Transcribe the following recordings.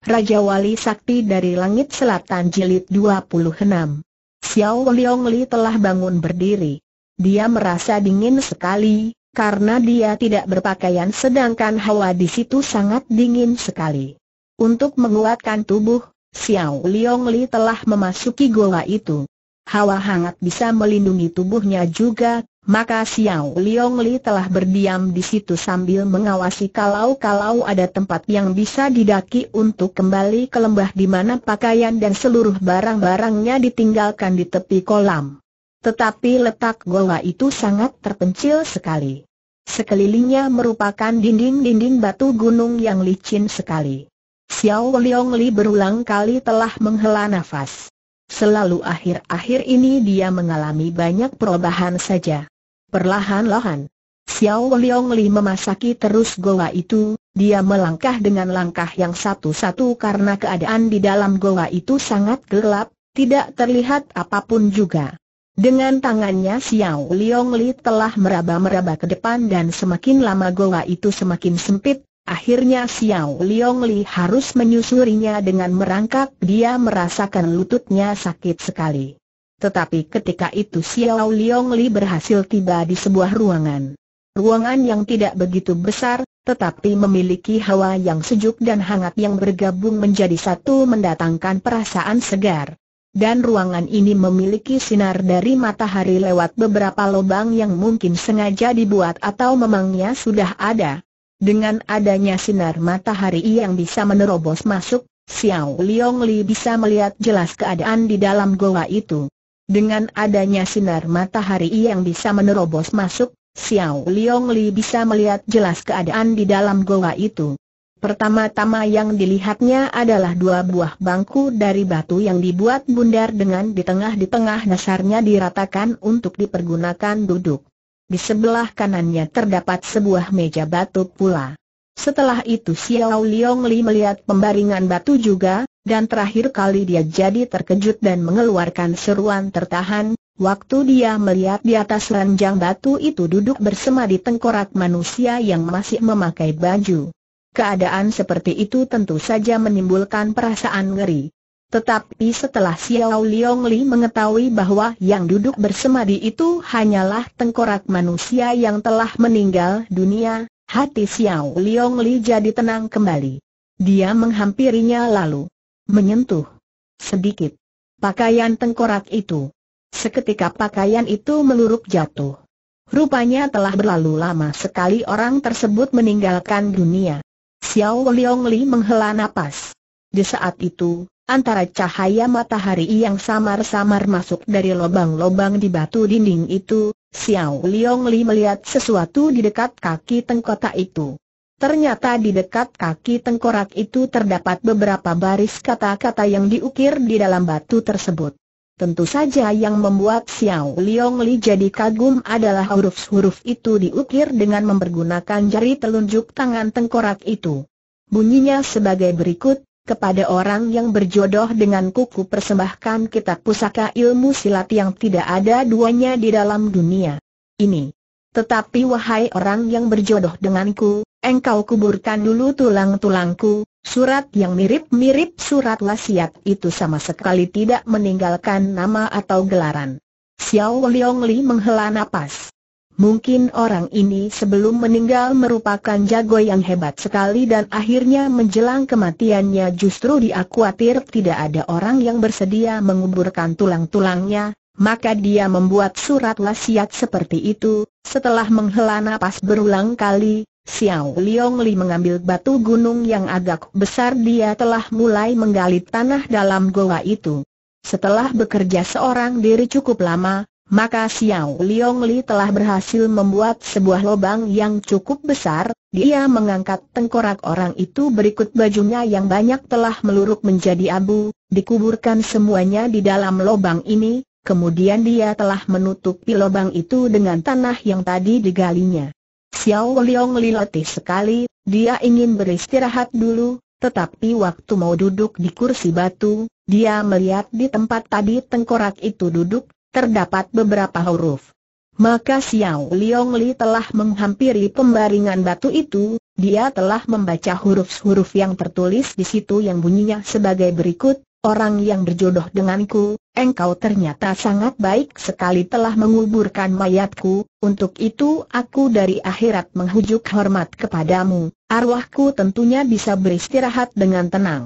Raja Wali Sakti dari Langit Selatan Jilid 26 Xiao Liong Li telah bangun berdiri. Dia merasa dingin sekali, karena dia tidak berpakaian sedangkan hawa di situ sangat dingin sekali. Untuk menguatkan tubuh, Xiao Liong Li telah memasuki goa itu. Hawa hangat bisa melindungi tubuhnya juga, maka Xiao Liong Li telah berdiam di situ sambil mengawasi kalau-kalau ada tempat yang bisa didaki untuk kembali ke lembah di mana pakaian dan seluruh barang-barangnya ditinggalkan di tepi kolam. Tetapi letak goa itu sangat terpencil sekali. Sekelilingnya merupakan dinding-dinding batu gunung yang licin sekali. Xiao Liong Li berulang kali telah menghela nafas. Selalu akhir-akhir ini dia mengalami banyak perubahan saja. Perlahan-lahan, Xiao Li memasaki terus goa itu, dia melangkah dengan langkah yang satu-satu karena keadaan di dalam goa itu sangat gelap, tidak terlihat apapun juga. Dengan tangannya Xiao Li telah meraba-meraba ke depan dan semakin lama goa itu semakin sempit, Akhirnya Xiao Li harus menyusurinya dengan merangkak dia merasakan lututnya sakit sekali. Tetapi ketika itu Xiao Liong Li berhasil tiba di sebuah ruangan. Ruangan yang tidak begitu besar, tetapi memiliki hawa yang sejuk dan hangat yang bergabung menjadi satu mendatangkan perasaan segar. Dan ruangan ini memiliki sinar dari matahari lewat beberapa lubang yang mungkin sengaja dibuat atau memangnya sudah ada. Dengan adanya sinar matahari yang bisa menerobos masuk, Xiao Liong Li bisa melihat jelas keadaan di dalam goa itu. Dengan adanya sinar matahari yang bisa menerobos masuk, Xiao Liong Li bisa melihat jelas keadaan di dalam goa itu. Pertama-tama yang dilihatnya adalah dua buah bangku dari batu yang dibuat bundar dengan di tengah-di tengah dasarnya diratakan untuk dipergunakan duduk. Di sebelah kanannya terdapat sebuah meja batu pula. Setelah itu Xiao Liong Li melihat pembaringan batu juga, dan terakhir kali dia jadi terkejut dan mengeluarkan seruan tertahan, Waktu dia melihat di atas ranjang batu itu duduk bersemadi tengkorak manusia yang masih memakai baju. Keadaan seperti itu tentu saja menimbulkan perasaan ngeri. Tetapi setelah Xiao Liong Li mengetahui bahwa yang duduk bersemadi itu hanyalah tengkorak manusia yang telah meninggal dunia, hati Xiao Liong Li jadi tenang kembali. Dia menghampirinya lalu menyentuh sedikit pakaian tengkorak itu. Seketika pakaian itu meluruk jatuh. Rupanya telah berlalu lama sekali orang tersebut meninggalkan dunia. Xiao Liong Li menghela napas. Di saat itu, antara cahaya matahari yang samar-samar masuk dari lubang-lubang di batu dinding itu, Xiao Liong Li melihat sesuatu di dekat kaki tengkota itu. Ternyata di dekat kaki tengkorak itu terdapat beberapa baris kata-kata yang diukir di dalam batu tersebut. Tentu saja yang membuat Xiao Liong Li jadi kagum adalah huruf-huruf itu diukir dengan mempergunakan jari telunjuk tangan tengkorak itu. Bunyinya sebagai berikut, kepada orang yang berjodoh dengan kuku persembahkan kitab pusaka ilmu silat yang tidak ada duanya di dalam dunia. Ini. Tetapi wahai orang yang berjodoh denganku, engkau kuburkan dulu tulang-tulangku, surat yang mirip-mirip surat wasiat itu sama sekali tidak meninggalkan nama atau gelaran. Xiao Liang Li menghela napas. Mungkin orang ini sebelum meninggal merupakan jago yang hebat sekali dan akhirnya menjelang kematiannya justru dia khawatir tidak ada orang yang bersedia menguburkan tulang-tulangnya, maka dia membuat surat wasiat seperti itu, setelah menghela napas berulang kali, Xiao Liong Li mengambil batu gunung yang agak besar dia telah mulai menggali tanah dalam goa itu. Setelah bekerja seorang diri cukup lama, maka Xiao Liong Li telah berhasil membuat sebuah lubang yang cukup besar, dia mengangkat tengkorak orang itu berikut bajunya yang banyak telah meluruk menjadi abu, dikuburkan semuanya di dalam lubang ini, Kemudian dia telah menutupi lubang itu dengan tanah yang tadi digalinya. Xiao Liang lilati sekali, dia ingin beristirahat dulu, tetapi waktu mau duduk di kursi batu, dia melihat di tempat tadi tengkorak itu duduk, terdapat beberapa huruf. Maka Xiao Liang Li telah menghampiri pembaringan batu itu, dia telah membaca huruf-huruf yang tertulis di situ yang bunyinya sebagai berikut, orang yang berjodoh denganku, engkau ternyata sangat baik sekali telah menguburkan mayatku, untuk itu aku dari akhirat menghujuk hormat kepadamu, arwahku tentunya bisa beristirahat dengan tenang.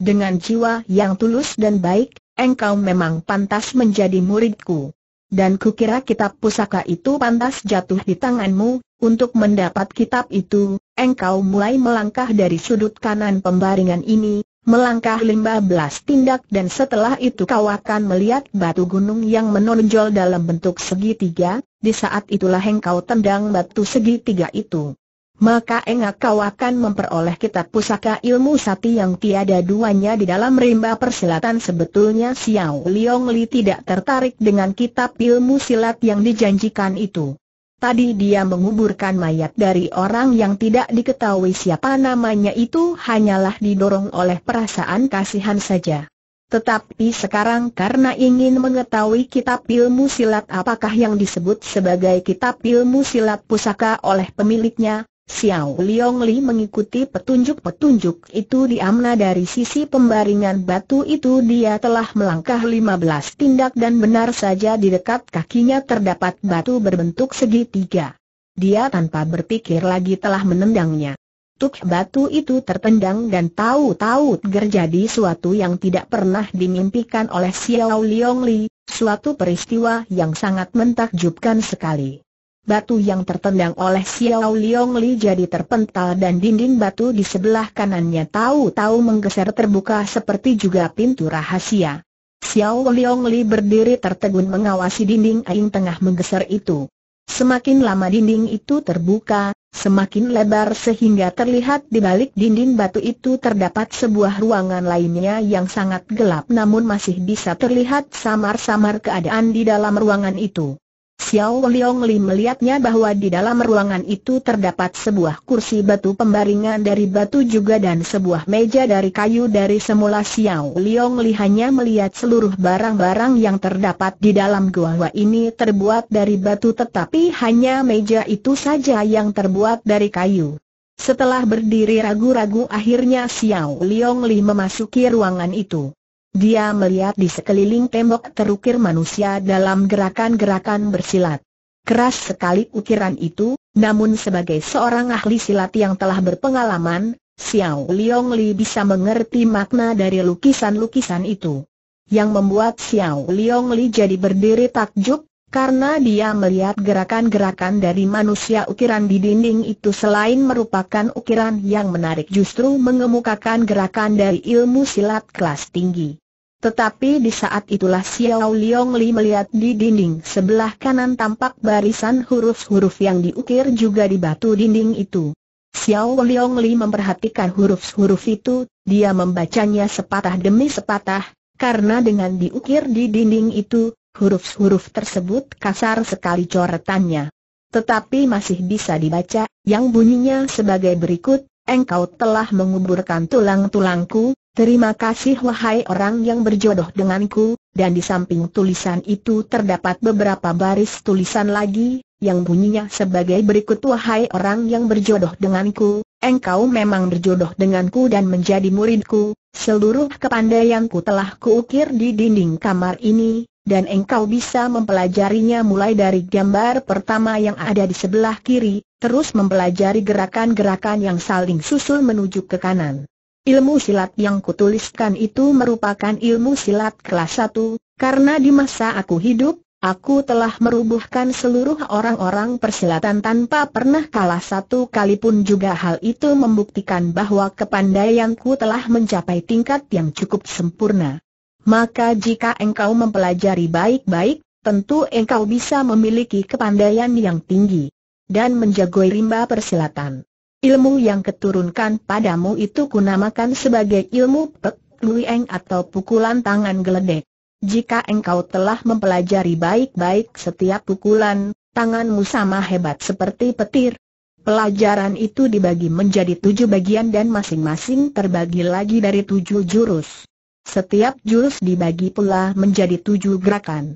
Dengan jiwa yang tulus dan baik, engkau memang pantas menjadi muridku. Dan kukira kitab pusaka itu pantas jatuh di tanganmu, untuk mendapat kitab itu, engkau mulai melangkah dari sudut kanan pembaringan ini, melangkah lima belas tindak dan setelah itu kau akan melihat batu gunung yang menonjol dalam bentuk segitiga, di saat itulah engkau tendang batu segitiga itu. Maka engak kau akan memperoleh kitab pusaka ilmu sati yang tiada duanya di dalam rimba persilatan sebetulnya Xiao Liong Li tidak tertarik dengan kitab ilmu silat yang dijanjikan itu. Tadi dia menguburkan mayat dari orang yang tidak diketahui siapa namanya itu hanyalah didorong oleh perasaan kasihan saja. Tetapi sekarang karena ingin mengetahui kitab ilmu silat apakah yang disebut sebagai kitab ilmu silat pusaka oleh pemiliknya, Xiao Liong Li mengikuti petunjuk-petunjuk itu di amna dari sisi pembaringan batu itu dia telah melangkah lima belas tindak dan benar saja di dekat kakinya terdapat batu berbentuk segitiga. Dia tanpa berpikir lagi telah menendangnya. Tuk batu itu tertendang dan tahu-tahu terjadi suatu yang tidak pernah dimimpikan oleh Xiao Liong Li, suatu peristiwa yang sangat mentakjubkan sekali batu yang tertendang oleh Xiao Liong Li jadi terpental dan dinding batu di sebelah kanannya tahu-tahu menggeser terbuka seperti juga pintu rahasia. Xiao Liong Li berdiri tertegun mengawasi dinding aing tengah menggeser itu. Semakin lama dinding itu terbuka, semakin lebar sehingga terlihat di balik dinding batu itu terdapat sebuah ruangan lainnya yang sangat gelap namun masih bisa terlihat samar-samar keadaan di dalam ruangan itu. Xiao Liong Li melihatnya bahwa di dalam ruangan itu terdapat sebuah kursi batu pembaringan dari batu juga dan sebuah meja dari kayu dari semula Xiao Liong Li hanya melihat seluruh barang-barang yang terdapat di dalam gua ini terbuat dari batu tetapi hanya meja itu saja yang terbuat dari kayu. Setelah berdiri ragu-ragu akhirnya Xiao Liong Li memasuki ruangan itu. Dia melihat di sekeliling tembok terukir manusia dalam gerakan-gerakan bersilat. Keras sekali ukiran itu, namun sebagai seorang ahli silat yang telah berpengalaman, Xiao Liong Li bisa mengerti makna dari lukisan-lukisan itu. Yang membuat Xiao Liong Li jadi berdiri takjub, karena dia melihat gerakan-gerakan dari manusia ukiran di dinding itu selain merupakan ukiran yang menarik justru mengemukakan gerakan dari ilmu silat kelas tinggi. Tetapi di saat itulah Xiao Liong Li melihat di dinding sebelah kanan tampak barisan huruf-huruf yang diukir juga di batu dinding itu. Xiao Liong Li memperhatikan huruf-huruf itu, dia membacanya sepatah demi sepatah, karena dengan diukir di dinding itu, huruf-huruf tersebut kasar sekali coretannya. Tetapi masih bisa dibaca, yang bunyinya sebagai berikut, engkau telah menguburkan tulang-tulangku, Terima kasih wahai orang yang berjodoh denganku, dan di samping tulisan itu terdapat beberapa baris tulisan lagi, yang bunyinya sebagai berikut wahai orang yang berjodoh denganku, engkau memang berjodoh denganku dan menjadi muridku, seluruh kepandaianku telah kuukir di dinding kamar ini, dan engkau bisa mempelajarinya mulai dari gambar pertama yang ada di sebelah kiri, terus mempelajari gerakan-gerakan yang saling susul menuju ke kanan. Ilmu silat yang kutuliskan itu merupakan ilmu silat kelas satu, karena di masa aku hidup, aku telah merubuhkan seluruh orang-orang persilatan tanpa pernah kalah satu kali pun juga hal itu membuktikan bahwa kepandaianku telah mencapai tingkat yang cukup sempurna. Maka jika engkau mempelajari baik-baik, tentu engkau bisa memiliki kepandaian yang tinggi dan menjagoi rimba persilatan. Ilmu yang keturunkan padamu itu kunamakan sebagai ilmu pek, lueng atau pukulan tangan geledek. Jika engkau telah mempelajari baik-baik setiap pukulan, tanganmu sama hebat seperti petir. Pelajaran itu dibagi menjadi tujuh bagian dan masing-masing terbagi lagi dari tujuh jurus. Setiap jurus dibagi pula menjadi tujuh gerakan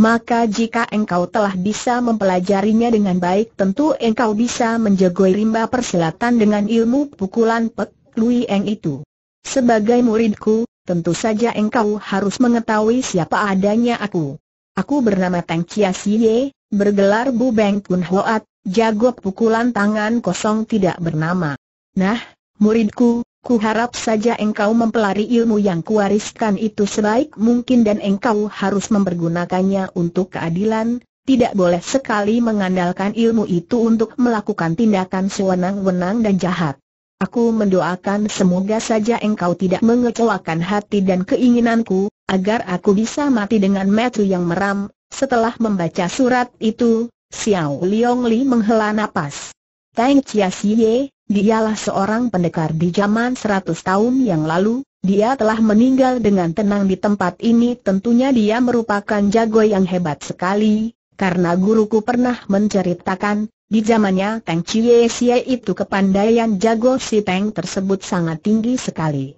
maka jika engkau telah bisa mempelajarinya dengan baik tentu engkau bisa menjagoi rimba persilatan dengan ilmu pukulan Pek Lui Eng itu. Sebagai muridku, tentu saja engkau harus mengetahui siapa adanya aku. Aku bernama Tang Chia Siye, bergelar Bu Beng Kun Hoat, jago pukulan tangan kosong tidak bernama. Nah, muridku, Ku harap saja engkau mempelari ilmu yang kuwariskan itu sebaik mungkin dan engkau harus mempergunakannya untuk keadilan, tidak boleh sekali mengandalkan ilmu itu untuk melakukan tindakan sewenang-wenang dan jahat. Aku mendoakan semoga saja engkau tidak mengecewakan hati dan keinginanku, agar aku bisa mati dengan metu yang meram. Setelah membaca surat itu, Xiao Liong Li menghela nafas. Tang Chia Xie, Dialah seorang pendekar di zaman 100 tahun yang lalu, dia telah meninggal dengan tenang di tempat ini tentunya dia merupakan jago yang hebat sekali, karena guruku pernah menceritakan, di zamannya Teng Chie Xie itu kepandaian jago si Teng tersebut sangat tinggi sekali.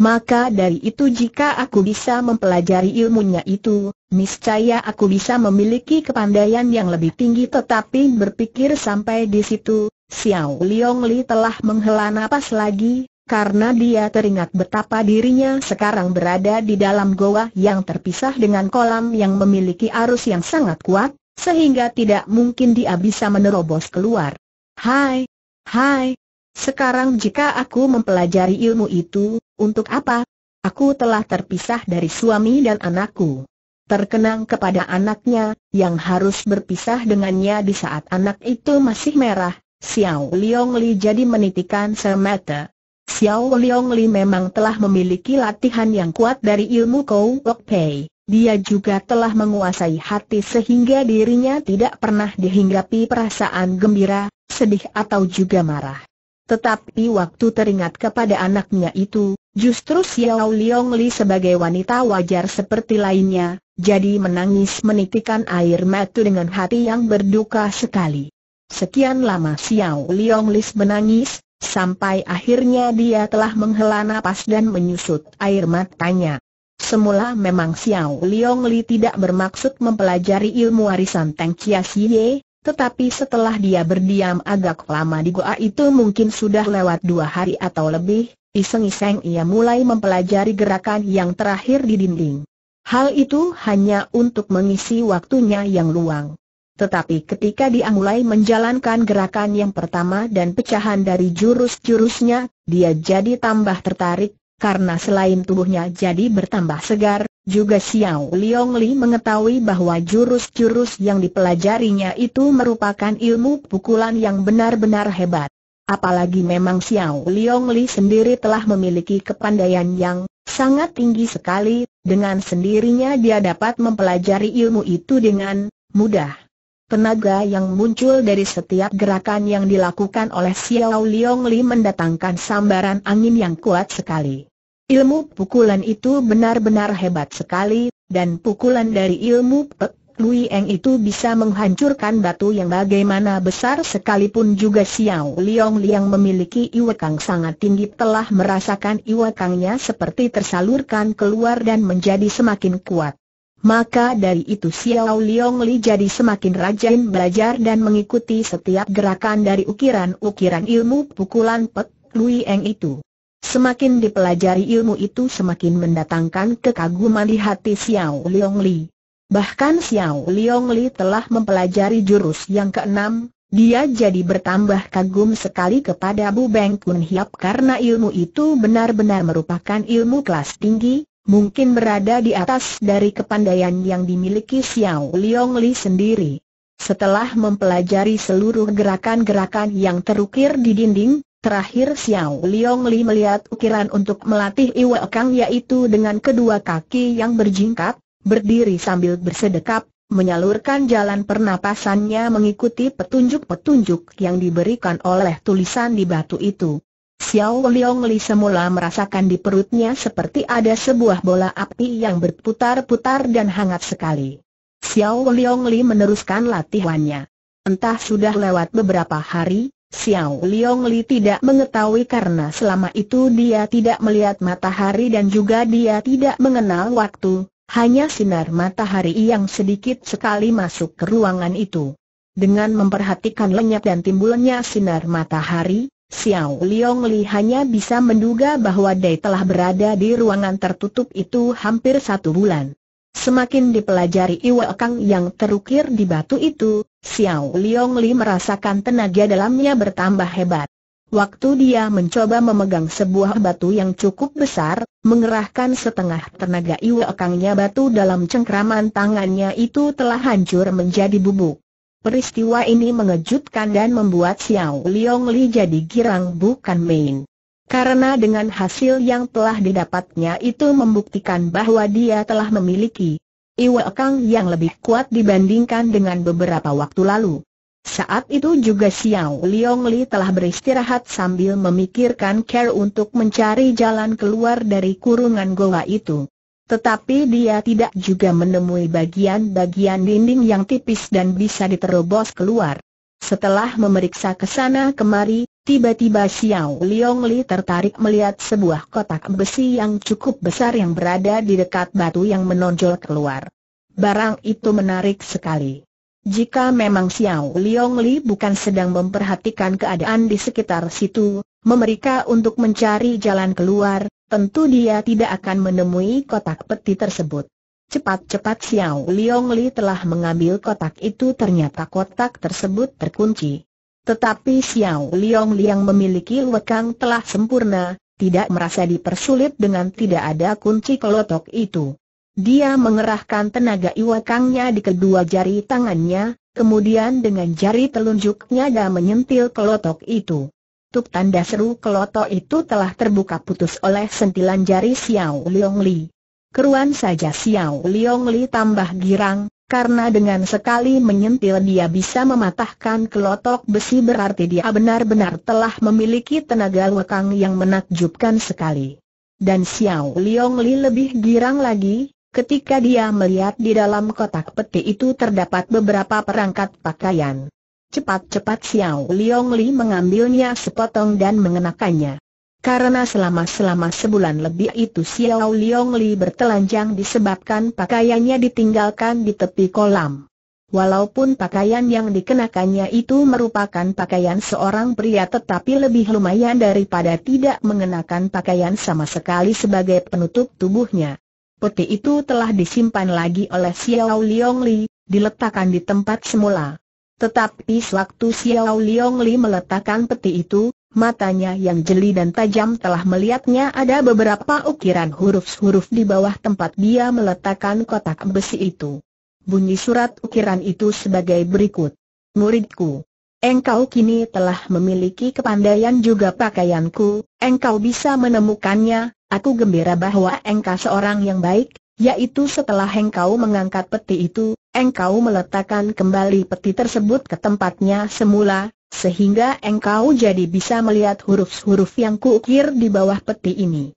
Maka dari itu jika aku bisa mempelajari ilmunya itu, niscaya aku bisa memiliki kepandaian yang lebih tinggi tetapi berpikir sampai di situ, Xiao Liong Li telah menghela nafas lagi, karena dia teringat betapa dirinya sekarang berada di dalam goa yang terpisah dengan kolam yang memiliki arus yang sangat kuat, sehingga tidak mungkin dia bisa menerobos keluar. Hai, hai, sekarang jika aku mempelajari ilmu itu, untuk apa? Aku telah terpisah dari suami dan anakku. Terkenang kepada anaknya, yang harus berpisah dengannya di saat anak itu masih merah, Xiao Liong Li jadi menitikan semata. Xiao Liong Li memang telah memiliki latihan yang kuat dari ilmu Kou Lok Pei. Dia juga telah menguasai hati sehingga dirinya tidak pernah dihinggapi perasaan gembira, sedih atau juga marah. Tetapi waktu teringat kepada anaknya itu, justru Xiao Liong Li sebagai wanita wajar seperti lainnya, jadi menangis menitikan air mata dengan hati yang berduka sekali. Sekian lama Xiao Liong Lis menangis, sampai akhirnya dia telah menghela nafas dan menyusut air matanya. Semula memang Xiao Liong Li tidak bermaksud mempelajari ilmu warisan Teng Chia Xie, tetapi setelah dia berdiam agak lama di goa itu mungkin sudah lewat dua hari atau lebih, Iseng-iseng ia mulai mempelajari gerakan yang terakhir di dinding. Hal itu hanya untuk mengisi waktunya yang luang. Tetapi ketika dia mulai menjalankan gerakan yang pertama dan pecahan dari jurus-jurusnya, dia jadi tambah tertarik, karena selain tubuhnya jadi bertambah segar, juga Xiao Liong Li mengetahui bahwa jurus-jurus yang dipelajarinya itu merupakan ilmu pukulan yang benar-benar hebat. Apalagi memang Xiao Liong Li sendiri telah memiliki kepandaian yang sangat tinggi sekali, dengan sendirinya dia dapat mempelajari ilmu itu dengan mudah. Tenaga yang muncul dari setiap gerakan yang dilakukan oleh Xiao Liong Li mendatangkan sambaran angin yang kuat sekali. Ilmu pukulan itu benar-benar hebat sekali, dan pukulan dari ilmu Pek Lui Eng itu bisa menghancurkan batu yang bagaimana besar sekalipun juga Xiao Liong Li yang memiliki kang sangat tinggi telah merasakan kangnya seperti tersalurkan keluar dan menjadi semakin kuat. Maka dari itu Xiao Liong Li jadi semakin rajin belajar dan mengikuti setiap gerakan dari ukiran-ukiran ilmu pukulan Pek Lui Eng itu. Semakin dipelajari ilmu itu semakin mendatangkan kekaguman di hati Xiao Liong Li. Bahkan Xiao Liong Li telah mempelajari jurus yang keenam, dia jadi bertambah kagum sekali kepada Bu Beng Kun Hiap karena ilmu itu benar-benar merupakan ilmu kelas tinggi, mungkin berada di atas dari kepandaian yang dimiliki Xiao Liong Li sendiri. Setelah mempelajari seluruh gerakan-gerakan yang terukir di dinding, terakhir Xiao Liong Li melihat ukiran untuk melatih Iwe Kang yaitu dengan kedua kaki yang berjingkat, berdiri sambil bersedekap, menyalurkan jalan pernapasannya mengikuti petunjuk-petunjuk yang diberikan oleh tulisan di batu itu. Xiao Liong Li semula merasakan di perutnya seperti ada sebuah bola api yang berputar-putar dan hangat sekali. Xiao Liong Li meneruskan latihannya. Entah sudah lewat beberapa hari, Xiao Liong Li tidak mengetahui karena selama itu dia tidak melihat matahari dan juga dia tidak mengenal waktu, hanya sinar matahari yang sedikit sekali masuk ke ruangan itu. Dengan memperhatikan lenyap dan timbulnya sinar matahari, Xiao Liong Li hanya bisa menduga bahwa Dai telah berada di ruangan tertutup itu hampir satu bulan. Semakin dipelajari Iwa Kang yang terukir di batu itu, Xiao Liong Li merasakan tenaga dalamnya bertambah hebat. Waktu dia mencoba memegang sebuah batu yang cukup besar, mengerahkan setengah tenaga iwakangnya batu dalam cengkraman tangannya itu telah hancur menjadi bubuk. Peristiwa ini mengejutkan dan membuat Xiao Liong Li jadi girang bukan main. Karena dengan hasil yang telah didapatnya itu membuktikan bahwa dia telah memiliki Iwa Kang yang lebih kuat dibandingkan dengan beberapa waktu lalu. Saat itu juga Xiao Liong Li telah beristirahat sambil memikirkan care untuk mencari jalan keluar dari kurungan goa itu. Tetapi dia tidak juga menemui bagian-bagian dinding yang tipis dan bisa diterobos keluar. Setelah memeriksa ke sana kemari, tiba-tiba Xiao Liong Li tertarik melihat sebuah kotak besi yang cukup besar yang berada di dekat batu yang menonjol keluar. Barang itu menarik sekali. Jika memang Xiao Liong Li bukan sedang memperhatikan keadaan di sekitar situ, memeriksa untuk mencari jalan keluar, tentu dia tidak akan menemui kotak peti tersebut. Cepat-cepat Xiao Liong Li telah mengambil kotak itu ternyata kotak tersebut terkunci. Tetapi Xiao Liong Li yang memiliki lekang telah sempurna, tidak merasa dipersulit dengan tidak ada kunci kelotok itu. Dia mengerahkan tenaga iwakangnya di kedua jari tangannya, kemudian dengan jari telunjuknya dia menyentil kelotok itu. Tuk tanda seru kelotok itu telah terbuka putus oleh sentilan jari Xiao Liong Li. Keruan saja Xiao Liong Li tambah girang, karena dengan sekali menyentil dia bisa mematahkan kelotok besi berarti dia benar-benar telah memiliki tenaga lekang yang menakjubkan sekali. Dan Xiao Liong Li lebih girang lagi, ketika dia melihat di dalam kotak peti itu terdapat beberapa perangkat pakaian. Cepat-cepat Xiao Liong Li mengambilnya sepotong dan mengenakannya. Karena selama-selama sebulan lebih itu Xiao Liong Li bertelanjang disebabkan pakaiannya ditinggalkan di tepi kolam. Walaupun pakaian yang dikenakannya itu merupakan pakaian seorang pria tetapi lebih lumayan daripada tidak mengenakan pakaian sama sekali sebagai penutup tubuhnya. Peti itu telah disimpan lagi oleh Xiao Liong Li, diletakkan di tempat semula. Tetapi sewaktu Xiao Liong Li meletakkan peti itu, matanya yang jeli dan tajam telah melihatnya ada beberapa ukiran huruf-huruf di bawah tempat dia meletakkan kotak besi itu. Bunyi surat ukiran itu sebagai berikut. Muridku, engkau kini telah memiliki kepandaian juga pakaianku, engkau bisa menemukannya, aku gembira bahwa engkau seorang yang baik, yaitu setelah engkau mengangkat peti itu, engkau meletakkan kembali peti tersebut ke tempatnya semula, sehingga engkau jadi bisa melihat huruf-huruf yang kuukir di bawah peti ini.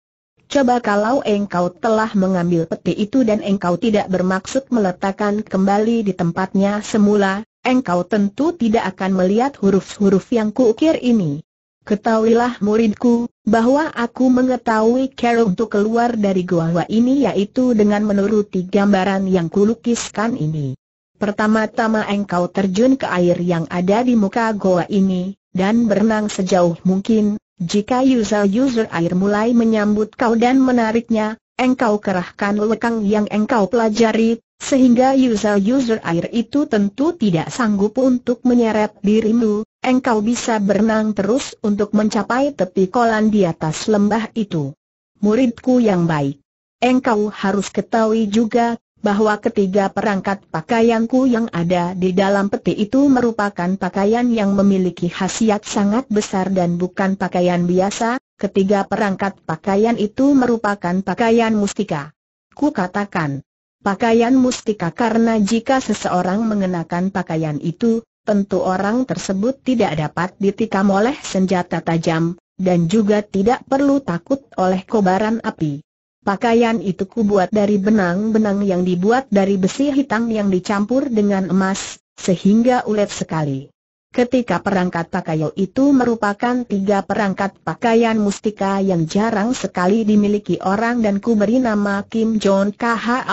Coba kalau engkau telah mengambil peti itu dan engkau tidak bermaksud meletakkan kembali di tempatnya semula, engkau tentu tidak akan melihat huruf-huruf yang kuukir ini. Ketahuilah muridku, bahwa aku mengetahui cara untuk keluar dari gua ini yaitu dengan menuruti gambaran yang kulukiskan ini. Pertama-tama engkau terjun ke air yang ada di muka goa ini, dan berenang sejauh mungkin, jika user-user air mulai menyambut kau dan menariknya, engkau kerahkan lekang yang engkau pelajari, sehingga user-user air itu tentu tidak sanggup untuk menyeret dirimu, engkau bisa berenang terus untuk mencapai tepi kolam di atas lembah itu. Muridku yang baik, engkau harus ketahui juga bahwa ketiga perangkat pakaianku yang ada di dalam peti itu merupakan pakaian yang memiliki khasiat sangat besar dan bukan pakaian biasa, ketiga perangkat pakaian itu merupakan pakaian mustika. Ku katakan, pakaian mustika karena jika seseorang mengenakan pakaian itu, tentu orang tersebut tidak dapat ditikam oleh senjata tajam, dan juga tidak perlu takut oleh kobaran api. Pakaian itu kubuat dari benang-benang yang dibuat dari besi hitam yang dicampur dengan emas, sehingga ulet sekali. Ketika perangkat pakaio itu merupakan tiga perangkat pakaian mustika yang jarang sekali dimiliki orang dan ku beri nama Kim Jong Kha,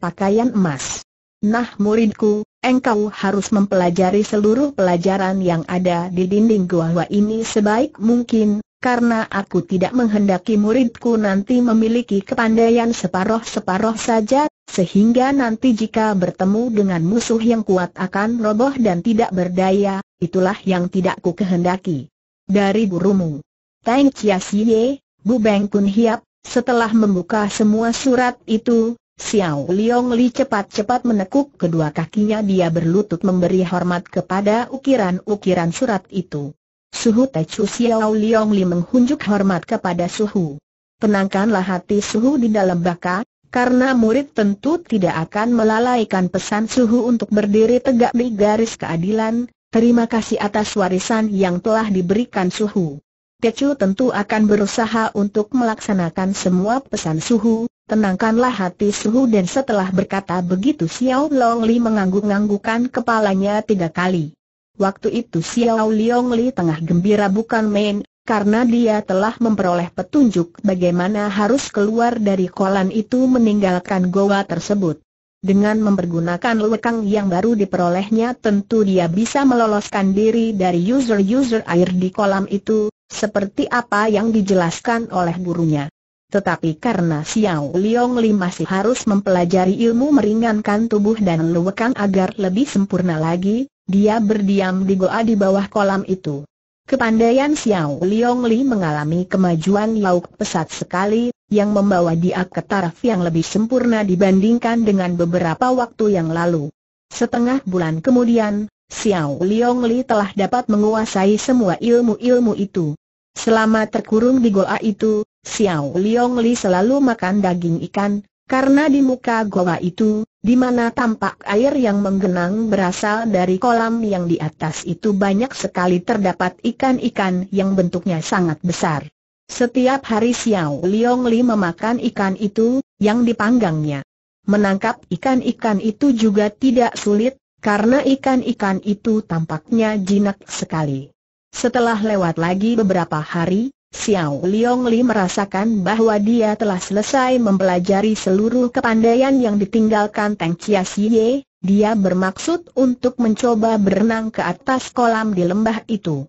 pakaian emas. Nah muridku, engkau harus mempelajari seluruh pelajaran yang ada di dinding gua ini sebaik mungkin, karena aku tidak menghendaki muridku nanti memiliki kepandaian separoh-separoh saja, sehingga nanti jika bertemu dengan musuh yang kuat akan roboh dan tidak berdaya, itulah yang tidak ku kehendaki. Dari burumu, Tang Chia Siye, Bu Beng Kun Hiap, setelah membuka semua surat itu, Xiao Liong Li cepat-cepat menekuk kedua kakinya dia berlutut memberi hormat kepada ukiran-ukiran surat itu. Suhu Techu Xiao Liong Li menghunjuk hormat kepada Suhu. Tenangkanlah hati Suhu di dalam baka, karena murid tentu tidak akan melalaikan pesan Suhu untuk berdiri tegak di garis keadilan, terima kasih atas warisan yang telah diberikan Suhu. Kecu tentu akan berusaha untuk melaksanakan semua pesan Suhu, tenangkanlah hati Suhu dan setelah berkata begitu Xiao Long Li mengangguk-anggukan kepalanya tiga kali. Waktu itu Xiao Long Li tengah gembira bukan main, karena dia telah memperoleh petunjuk bagaimana harus keluar dari kolam itu meninggalkan goa tersebut. Dengan mempergunakan lekang yang baru diperolehnya tentu dia bisa meloloskan diri dari user-user air di kolam itu, seperti apa yang dijelaskan oleh gurunya. Tetapi karena Xiao Liong Li masih harus mempelajari ilmu meringankan tubuh dan lekang agar lebih sempurna lagi, dia berdiam di goa di bawah kolam itu. Kepandaian Xiao Liong Li mengalami kemajuan lauk pesat sekali, yang membawa dia ke taraf yang lebih sempurna dibandingkan dengan beberapa waktu yang lalu. Setengah bulan kemudian, Xiao Liong Li telah dapat menguasai semua ilmu-ilmu itu. Selama terkurung di goa itu, Xiao Liong Li selalu makan daging ikan, karena di muka goa itu, di mana tampak air yang menggenang berasal dari kolam yang di atas itu banyak sekali terdapat ikan-ikan yang bentuknya sangat besar. Setiap hari Xiao Liong Li memakan ikan itu, yang dipanggangnya. Menangkap ikan-ikan itu juga tidak sulit, karena ikan-ikan itu tampaknya jinak sekali. Setelah lewat lagi beberapa hari, Xiao Liong Li merasakan bahwa dia telah selesai mempelajari seluruh kepandaian yang ditinggalkan Teng Chia Xie, dia bermaksud untuk mencoba berenang ke atas kolam di lembah itu.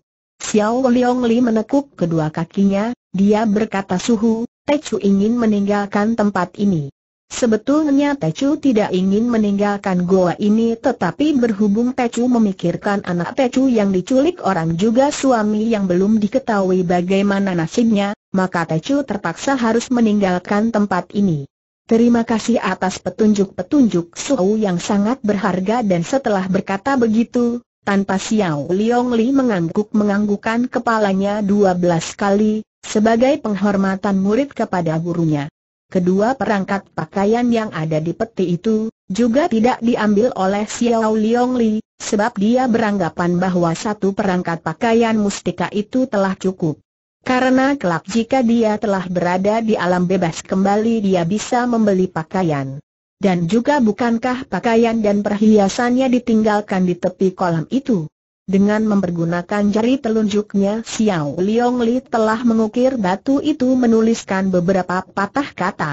Xiao Liong Li menekuk kedua kakinya, dia berkata suhu, Tecu ingin meninggalkan tempat ini. Sebetulnya Tecu tidak ingin meninggalkan goa ini tetapi berhubung Tecu memikirkan anak Tecu yang diculik orang juga suami yang belum diketahui bagaimana nasibnya, maka Tecu terpaksa harus meninggalkan tempat ini. Terima kasih atas petunjuk-petunjuk Suhu yang sangat berharga dan setelah berkata begitu, tanpa Xiao Liong Li mengangguk-menganggukan kepalanya dua belas kali, sebagai penghormatan murid kepada gurunya. Kedua perangkat pakaian yang ada di peti itu, juga tidak diambil oleh Xiao Liong Li, sebab dia beranggapan bahwa satu perangkat pakaian mustika itu telah cukup. Karena kelak jika dia telah berada di alam bebas kembali dia bisa membeli pakaian. Dan juga bukankah pakaian dan perhiasannya ditinggalkan di tepi kolam itu? Dengan mempergunakan jari telunjuknya Xiao Liong Li telah mengukir batu itu menuliskan beberapa patah kata.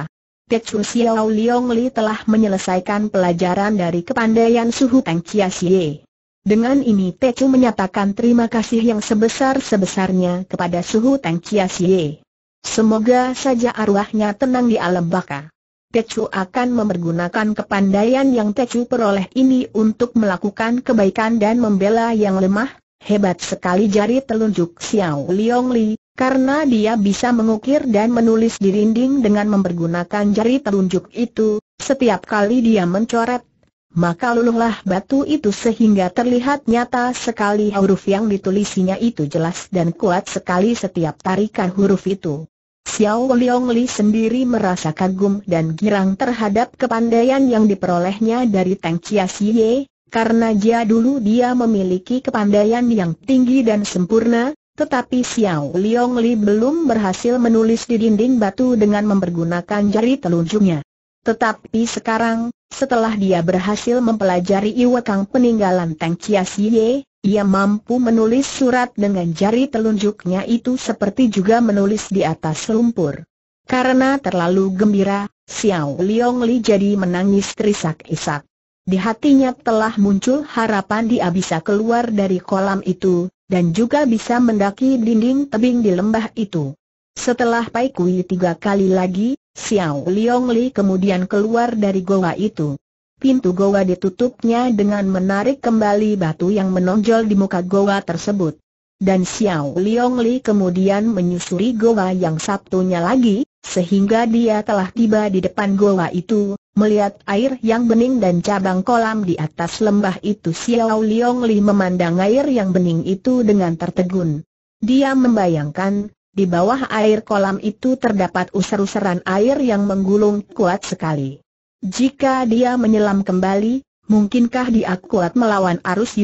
Tecu Xiao Liong Li telah menyelesaikan pelajaran dari kepandaian suhu Teng Chia Xie. Dengan ini Tecu menyatakan terima kasih yang sebesar-sebesarnya kepada suhu Teng Chia Xie. Semoga saja arwahnya tenang di alam baka. Tecu akan mempergunakan kepandaian yang Tecu peroleh ini untuk melakukan kebaikan dan membela yang lemah, hebat sekali jari telunjuk Xiao Liong Li, karena dia bisa mengukir dan menulis di dinding dengan mempergunakan jari telunjuk itu, setiap kali dia mencoret, maka luluhlah batu itu sehingga terlihat nyata sekali huruf yang ditulisinya itu jelas dan kuat sekali setiap tarikan huruf itu. Xiao Leong Li sendiri merasa kagum dan girang terhadap kepandaian yang diperolehnya dari Tang Chia Xie, karena dia dulu dia memiliki kepandaian yang tinggi dan sempurna, tetapi Xiao Leong Li belum berhasil menulis di dinding batu dengan mempergunakan jari telunjuknya. Tetapi sekarang, setelah dia berhasil mempelajari Iwakang peninggalan Tang Chia Xie, ia mampu menulis surat dengan jari telunjuknya itu seperti juga menulis di atas lumpur. Karena terlalu gembira, Xiao Liong Li jadi menangis terisak-isak. Di hatinya telah muncul harapan dia bisa keluar dari kolam itu, dan juga bisa mendaki dinding tebing di lembah itu. Setelah Pai Kui tiga kali lagi, Xiao Liong Li kemudian keluar dari goa itu pintu goa ditutupnya dengan menarik kembali batu yang menonjol di muka goa tersebut. Dan Xiao Liong Li kemudian menyusuri goa yang satunya lagi, sehingga dia telah tiba di depan goa itu, melihat air yang bening dan cabang kolam di atas lembah itu Xiao Liong Li memandang air yang bening itu dengan tertegun. Dia membayangkan, di bawah air kolam itu terdapat user-useran air yang menggulung kuat sekali. Jika dia menyelam kembali, mungkinkah dia kuat melawan arus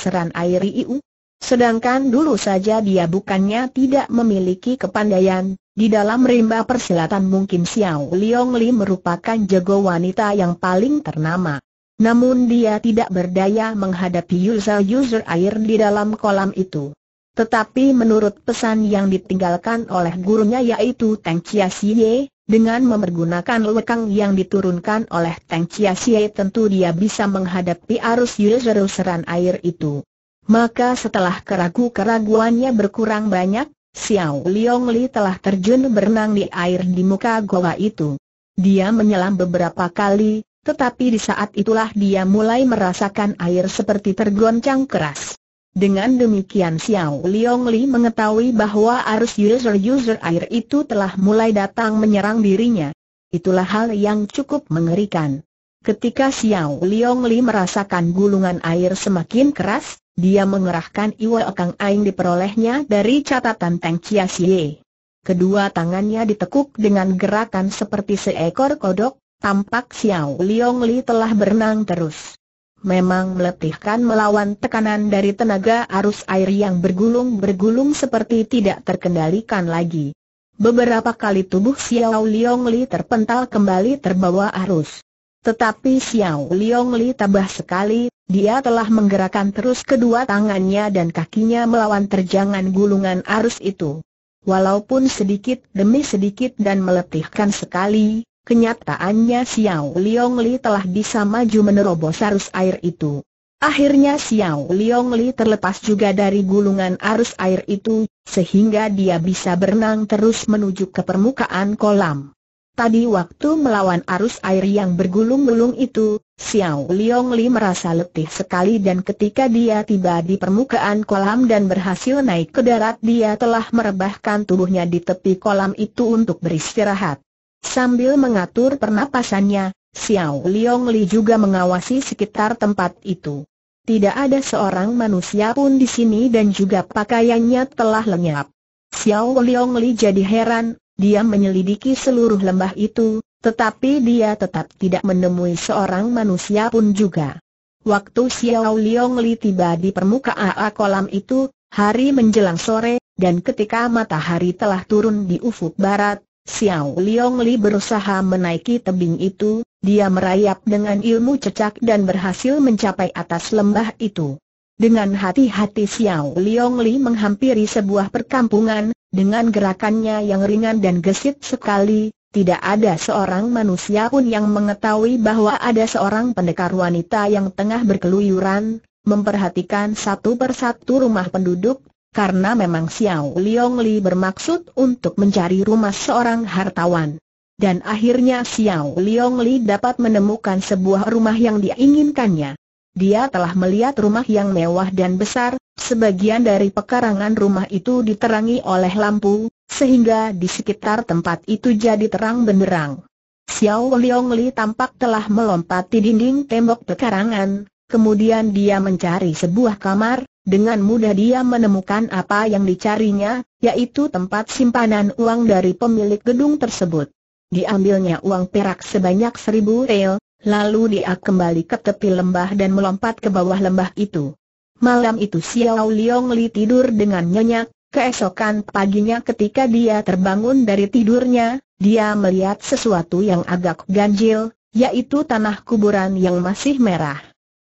seran air IU? Sedangkan dulu saja dia bukannya tidak memiliki kepandaian, di dalam rimba persilatan mungkin Xiao Liong Li merupakan jago wanita yang paling ternama. Namun dia tidak berdaya menghadapi user-user air di dalam kolam itu. Tetapi menurut pesan yang ditinggalkan oleh gurunya yaitu Teng Chia Xie, dengan memergunakan lekang yang diturunkan oleh Teng Chia Xie tentu dia bisa menghadapi arus yuzeru seran air itu. Maka setelah keragu-keraguannya berkurang banyak, Xiao Liong Li telah terjun berenang di air di muka goa itu. Dia menyelam beberapa kali, tetapi di saat itulah dia mulai merasakan air seperti tergoncang keras. Dengan demikian Xiao Liong Li mengetahui bahwa arus user-user air itu telah mulai datang menyerang dirinya. Itulah hal yang cukup mengerikan. Ketika Xiao Liong Li merasakan gulungan air semakin keras, dia mengerahkan Iwa Kang Aing diperolehnya dari catatan Tang Chia Xie. Kedua tangannya ditekuk dengan gerakan seperti seekor kodok, tampak Xiao Liong Li telah berenang terus memang meletihkan melawan tekanan dari tenaga arus air yang bergulung-bergulung seperti tidak terkendalikan lagi. Beberapa kali tubuh Xiao Liong Li terpental kembali terbawa arus. Tetapi Xiao Liong Li tabah sekali, dia telah menggerakkan terus kedua tangannya dan kakinya melawan terjangan gulungan arus itu. Walaupun sedikit demi sedikit dan meletihkan sekali, Kenyataannya Xiao Liong Li telah bisa maju menerobos arus air itu. Akhirnya Xiao Liong Li terlepas juga dari gulungan arus air itu, sehingga dia bisa berenang terus menuju ke permukaan kolam. Tadi waktu melawan arus air yang bergulung-gulung itu, Xiao Liong Li merasa letih sekali dan ketika dia tiba di permukaan kolam dan berhasil naik ke darat dia telah merebahkan tubuhnya di tepi kolam itu untuk beristirahat. Sambil mengatur pernapasannya, Xiao Liong Li juga mengawasi sekitar tempat itu. Tidak ada seorang manusia pun di sini dan juga pakaiannya telah lenyap. Xiao Liong Li jadi heran, dia menyelidiki seluruh lembah itu, tetapi dia tetap tidak menemui seorang manusia pun juga. Waktu Xiao Liong Li tiba di permukaan kolam itu, hari menjelang sore, dan ketika matahari telah turun di ufuk barat, Xiao Liong Li berusaha menaiki tebing itu, dia merayap dengan ilmu cecak dan berhasil mencapai atas lembah itu. Dengan hati-hati Xiao Liong Li menghampiri sebuah perkampungan, dengan gerakannya yang ringan dan gesit sekali, tidak ada seorang manusia pun yang mengetahui bahwa ada seorang pendekar wanita yang tengah berkeluyuran, memperhatikan satu persatu rumah penduduk karena memang Xiao Liong Li bermaksud untuk mencari rumah seorang hartawan. Dan akhirnya Xiao Liong Li dapat menemukan sebuah rumah yang diinginkannya. Dia telah melihat rumah yang mewah dan besar, sebagian dari pekarangan rumah itu diterangi oleh lampu, sehingga di sekitar tempat itu jadi terang benderang. Xiao Liong Li tampak telah melompati dinding tembok pekarangan, kemudian dia mencari sebuah kamar, dengan mudah dia menemukan apa yang dicarinya, yaitu tempat simpanan uang dari pemilik gedung tersebut. Diambilnya uang perak sebanyak seribu rel, lalu dia kembali ke tepi lembah dan melompat ke bawah lembah itu. Malam itu Xiao Liong Li tidur dengan nyenyak, keesokan paginya ketika dia terbangun dari tidurnya, dia melihat sesuatu yang agak ganjil, yaitu tanah kuburan yang masih merah.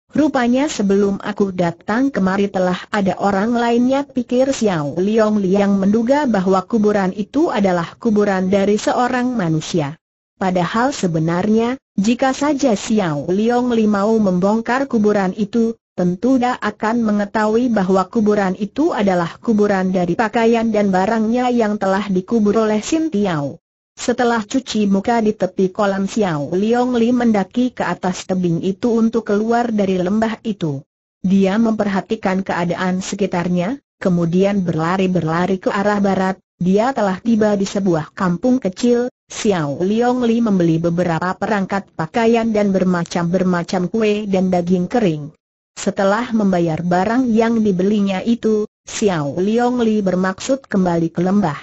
Rupanya sebelum aku datang kemari telah ada orang lainnya pikir Xiao Liong Liang menduga bahwa kuburan itu adalah kuburan dari seorang manusia. Padahal sebenarnya, jika saja Xiao Liong Li mau membongkar kuburan itu, tentu dia akan mengetahui bahwa kuburan itu adalah kuburan dari pakaian dan barangnya yang telah dikubur oleh Sintiao. Tiao. Setelah cuci muka di tepi kolam Xiao Liong Li mendaki ke atas tebing itu untuk keluar dari lembah itu. Dia memperhatikan keadaan sekitarnya, kemudian berlari-berlari ke arah barat, dia telah tiba di sebuah kampung kecil, Xiao Liong Li membeli beberapa perangkat pakaian dan bermacam-bermacam kue dan daging kering. Setelah membayar barang yang dibelinya itu, Xiao Liong Li bermaksud kembali ke lembah.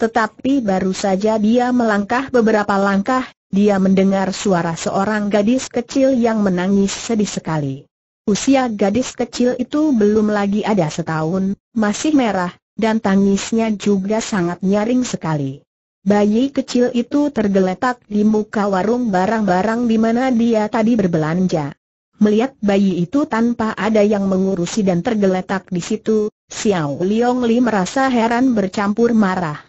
Tetapi baru saja dia melangkah beberapa langkah, dia mendengar suara seorang gadis kecil yang menangis sedih sekali. Usia gadis kecil itu belum lagi ada setahun, masih merah, dan tangisnya juga sangat nyaring sekali. Bayi kecil itu tergeletak di muka warung barang-barang di mana dia tadi berbelanja. Melihat bayi itu tanpa ada yang mengurusi dan tergeletak di situ, Xiao Liong Li merasa heran bercampur marah.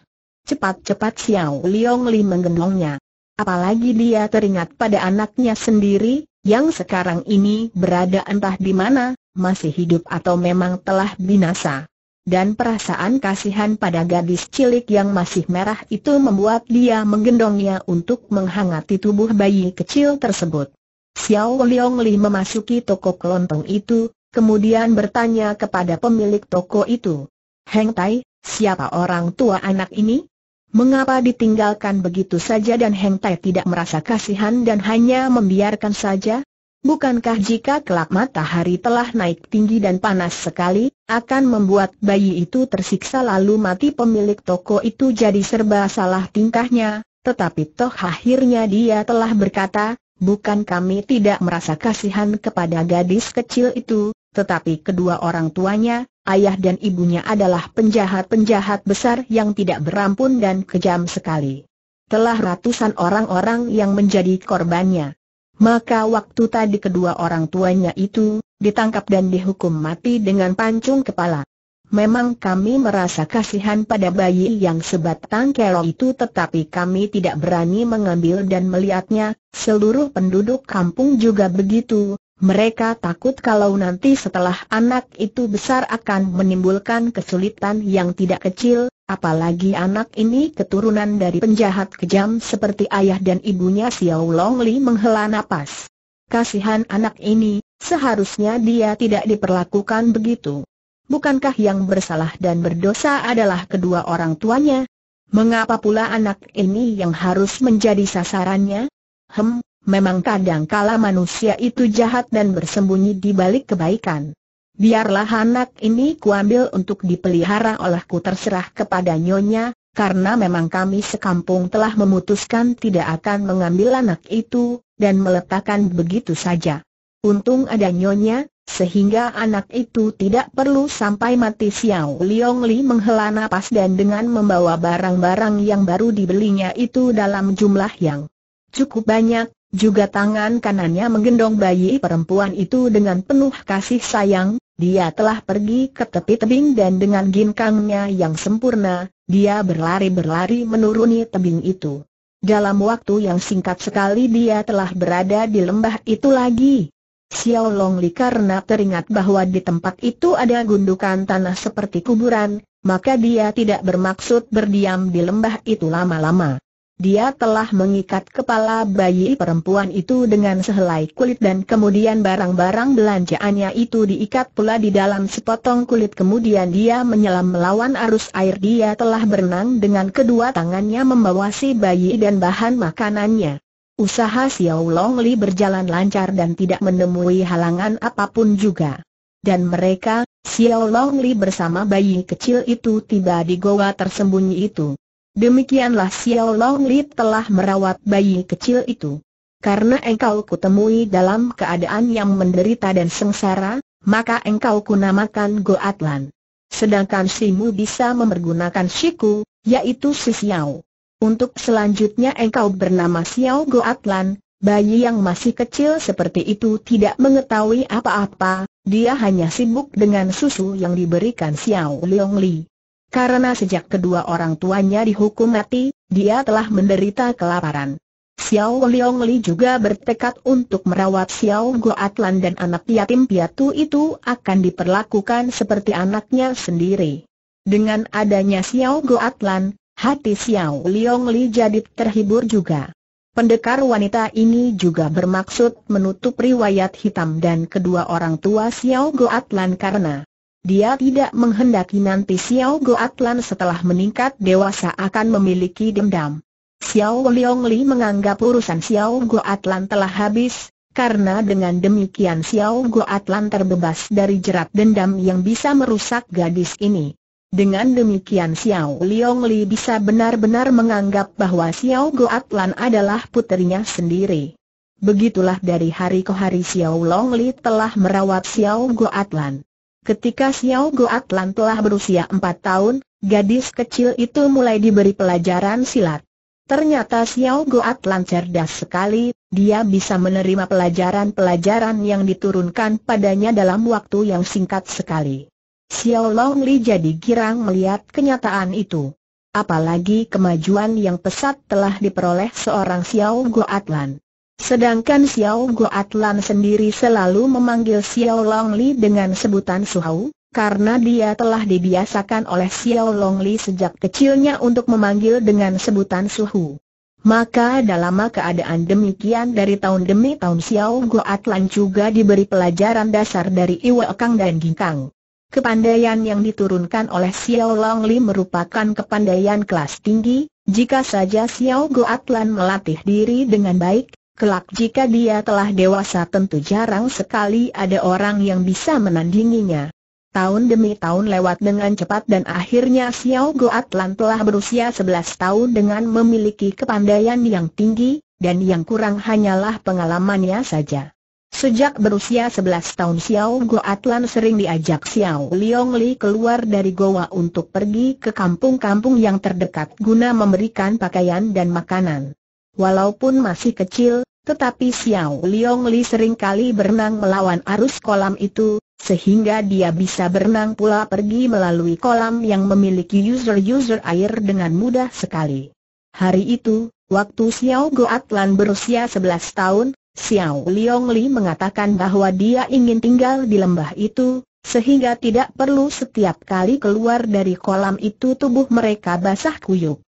Cepat-cepat Xiao Liong Li menggendongnya. Apalagi dia teringat pada anaknya sendiri, yang sekarang ini berada entah di mana, masih hidup atau memang telah binasa. Dan perasaan kasihan pada gadis cilik yang masih merah itu membuat dia menggendongnya untuk menghangati tubuh bayi kecil tersebut. Xiao Liong Li memasuki toko kelontong itu, kemudian bertanya kepada pemilik toko itu. Heng Tai, siapa orang tua anak ini? Mengapa ditinggalkan begitu saja dan Heng Tai tidak merasa kasihan dan hanya membiarkan saja? Bukankah jika kelak matahari telah naik tinggi dan panas sekali, akan membuat bayi itu tersiksa lalu mati pemilik toko itu jadi serba salah tingkahnya, tetapi toh akhirnya dia telah berkata, bukan kami tidak merasa kasihan kepada gadis kecil itu, tetapi kedua orang tuanya, ayah dan ibunya adalah penjahat-penjahat besar yang tidak berampun dan kejam sekali. Telah ratusan orang-orang yang menjadi korbannya. Maka waktu tadi kedua orang tuanya itu, ditangkap dan dihukum mati dengan pancung kepala. Memang kami merasa kasihan pada bayi yang sebatang kelo itu tetapi kami tidak berani mengambil dan melihatnya, seluruh penduduk kampung juga begitu, mereka takut kalau nanti setelah anak itu besar akan menimbulkan kesulitan yang tidak kecil, apalagi anak ini keturunan dari penjahat kejam seperti ayah dan ibunya Xiao Longli menghela napas. Kasihan anak ini, seharusnya dia tidak diperlakukan begitu. Bukankah yang bersalah dan berdosa adalah kedua orang tuanya? Mengapa pula anak ini yang harus menjadi sasarannya? Hem, Memang kadang kala manusia itu jahat dan bersembunyi di balik kebaikan. Biarlah anak ini kuambil untuk dipelihara olehku terserah kepada nyonya, karena memang kami sekampung telah memutuskan tidak akan mengambil anak itu, dan meletakkan begitu saja. Untung ada nyonya, sehingga anak itu tidak perlu sampai mati Xiao Liong Li menghela napas dan dengan membawa barang-barang yang baru dibelinya itu dalam jumlah yang cukup banyak, juga tangan kanannya menggendong bayi perempuan itu dengan penuh kasih sayang, dia telah pergi ke tepi tebing dan dengan ginkangnya yang sempurna, dia berlari-berlari menuruni tebing itu. Dalam waktu yang singkat sekali dia telah berada di lembah itu lagi. Xiao Longli karena teringat bahwa di tempat itu ada gundukan tanah seperti kuburan, maka dia tidak bermaksud berdiam di lembah itu lama-lama. Dia telah mengikat kepala bayi perempuan itu dengan sehelai kulit dan kemudian barang-barang belanjaannya itu diikat pula di dalam sepotong kulit kemudian dia menyelam melawan arus air dia telah berenang dengan kedua tangannya membawa si bayi dan bahan makanannya. Usaha Xiao Long Li berjalan lancar dan tidak menemui halangan apapun juga. Dan mereka, Xiao Long Li bersama bayi kecil itu tiba di goa tersembunyi itu. Demikianlah Xiao Long Li telah merawat bayi kecil itu. Karena engkau kutemui dalam keadaan yang menderita dan sengsara, maka engkau kunamakan Goatlan. Sedangkan si mu bisa memergunakan Shiku, yaitu si Xiao. Untuk selanjutnya engkau bernama Xiao Goatlan, bayi yang masih kecil seperti itu tidak mengetahui apa-apa, dia hanya sibuk dengan susu yang diberikan Xiao Leong Li. Karena sejak kedua orang tuanya dihukum mati, dia telah menderita kelaparan. Xiao Liong Li juga bertekad untuk merawat Xiao Goatlan dan anak yatim piatu itu akan diperlakukan seperti anaknya sendiri. Dengan adanya Xiao Goatlan, hati Xiao Liong Li jadi terhibur juga. Pendekar wanita ini juga bermaksud menutup riwayat hitam dan kedua orang tua Xiao Goatlan karena dia tidak menghendaki nanti Xiao Goatlan setelah meningkat dewasa akan memiliki dendam. Xiao Liongli menganggap urusan Xiao Goatlan telah habis, karena dengan demikian Xiao Goatlan terbebas dari jerat dendam yang bisa merusak gadis ini. Dengan demikian Xiao Liongli bisa benar-benar menganggap bahwa Xiao Goatlan adalah putrinya sendiri. Begitulah dari hari ke hari Xiao Long telah merawat Xiao Goatlan. Ketika Xiao Lan telah berusia empat tahun, gadis kecil itu mulai diberi pelajaran silat. Ternyata Xiao Lan cerdas sekali, dia bisa menerima pelajaran-pelajaran yang diturunkan padanya dalam waktu yang singkat sekali. Xiao Long Li jadi girang melihat kenyataan itu. Apalagi kemajuan yang pesat telah diperoleh seorang Xiao Lan. Sedangkan Xiao Goatlan sendiri selalu memanggil Xiao Longli dengan sebutan Suhau, karena dia telah dibiasakan oleh Xiao Longli sejak kecilnya untuk memanggil dengan sebutan Suhu. Maka dalam keadaan demikian dari tahun demi tahun Xiao Goatlan juga diberi pelajaran dasar dari Iwa Kang dan Ginkang. Kepandaian yang diturunkan oleh Xiao Longli merupakan kepandaian kelas tinggi, jika saja Xiao Goatlan melatih diri dengan baik, Kelak jika dia telah dewasa tentu jarang sekali ada orang yang bisa menandinginya. Tahun demi tahun lewat dengan cepat dan akhirnya Xiao Goatlan telah berusia 11 tahun dengan memiliki kepandaian yang tinggi, dan yang kurang hanyalah pengalamannya saja. Sejak berusia 11 tahun Xiao Goatlan sering diajak Xiao Liong Li keluar dari goa untuk pergi ke kampung-kampung yang terdekat guna memberikan pakaian dan makanan. Walaupun masih kecil, tetapi Xiao Liong Li kali berenang melawan arus kolam itu, sehingga dia bisa berenang pula pergi melalui kolam yang memiliki user-user air dengan mudah sekali. Hari itu, waktu Xiao Goatlan berusia 11 tahun, Xiao Liong Li mengatakan bahwa dia ingin tinggal di lembah itu, sehingga tidak perlu setiap kali keluar dari kolam itu tubuh mereka basah kuyup.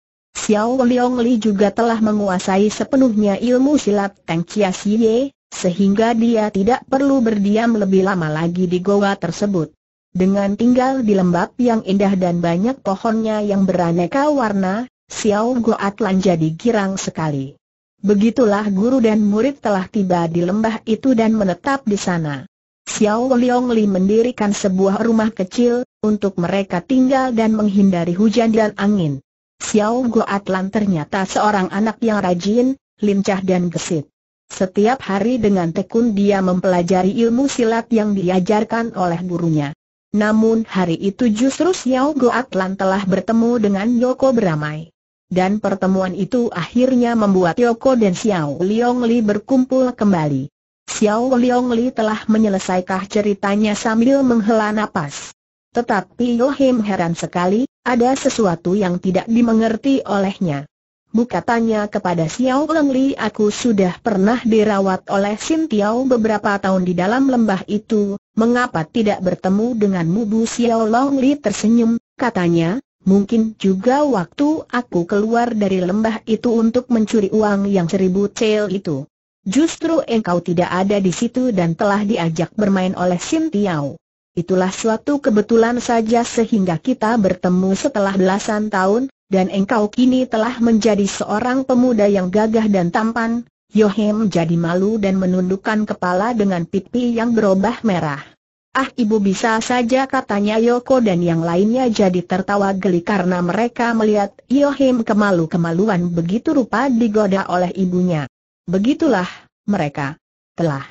Xiao Liang Li juga telah menguasai sepenuhnya ilmu silat Teng Chia Xie, sehingga dia tidak perlu berdiam lebih lama lagi di goa tersebut. Dengan tinggal di lembab yang indah dan banyak pohonnya yang beraneka warna, Xiao Goatlan jadi girang sekali. Begitulah guru dan murid telah tiba di lembah itu dan menetap di sana. Xiao Liang Li mendirikan sebuah rumah kecil, untuk mereka tinggal dan menghindari hujan dan angin. Xiao Guo Atlan ternyata seorang anak yang rajin, lincah dan gesit. Setiap hari dengan tekun dia mempelajari ilmu silat yang diajarkan oleh gurunya. Namun hari itu justru Xiao Guo Atlan telah bertemu dengan Yoko beramai. Dan pertemuan itu akhirnya membuat Yoko dan Xiao Liong Li berkumpul kembali. Xiao Liong Li telah menyelesaikan ceritanya sambil menghela nafas. Tetapi Yohim heran sekali, ada sesuatu yang tidak dimengerti olehnya. Bukatanya tanya kepada Xiao Longli, aku sudah pernah dirawat oleh Sin Tiao beberapa tahun di dalam lembah itu, mengapa tidak bertemu dengan Mubu Xiao Longli tersenyum, katanya, mungkin juga waktu aku keluar dari lembah itu untuk mencuri uang yang seribu cel itu. Justru engkau tidak ada di situ dan telah diajak bermain oleh Sin Tiao. Itulah suatu kebetulan saja sehingga kita bertemu setelah belasan tahun, dan engkau kini telah menjadi seorang pemuda yang gagah dan tampan. Yohem jadi malu dan menundukkan kepala dengan pipi yang berubah merah. Ah ibu bisa saja katanya Yoko dan yang lainnya jadi tertawa geli karena mereka melihat Yohem kemalu-kemaluan begitu rupa digoda oleh ibunya. Begitulah, mereka telah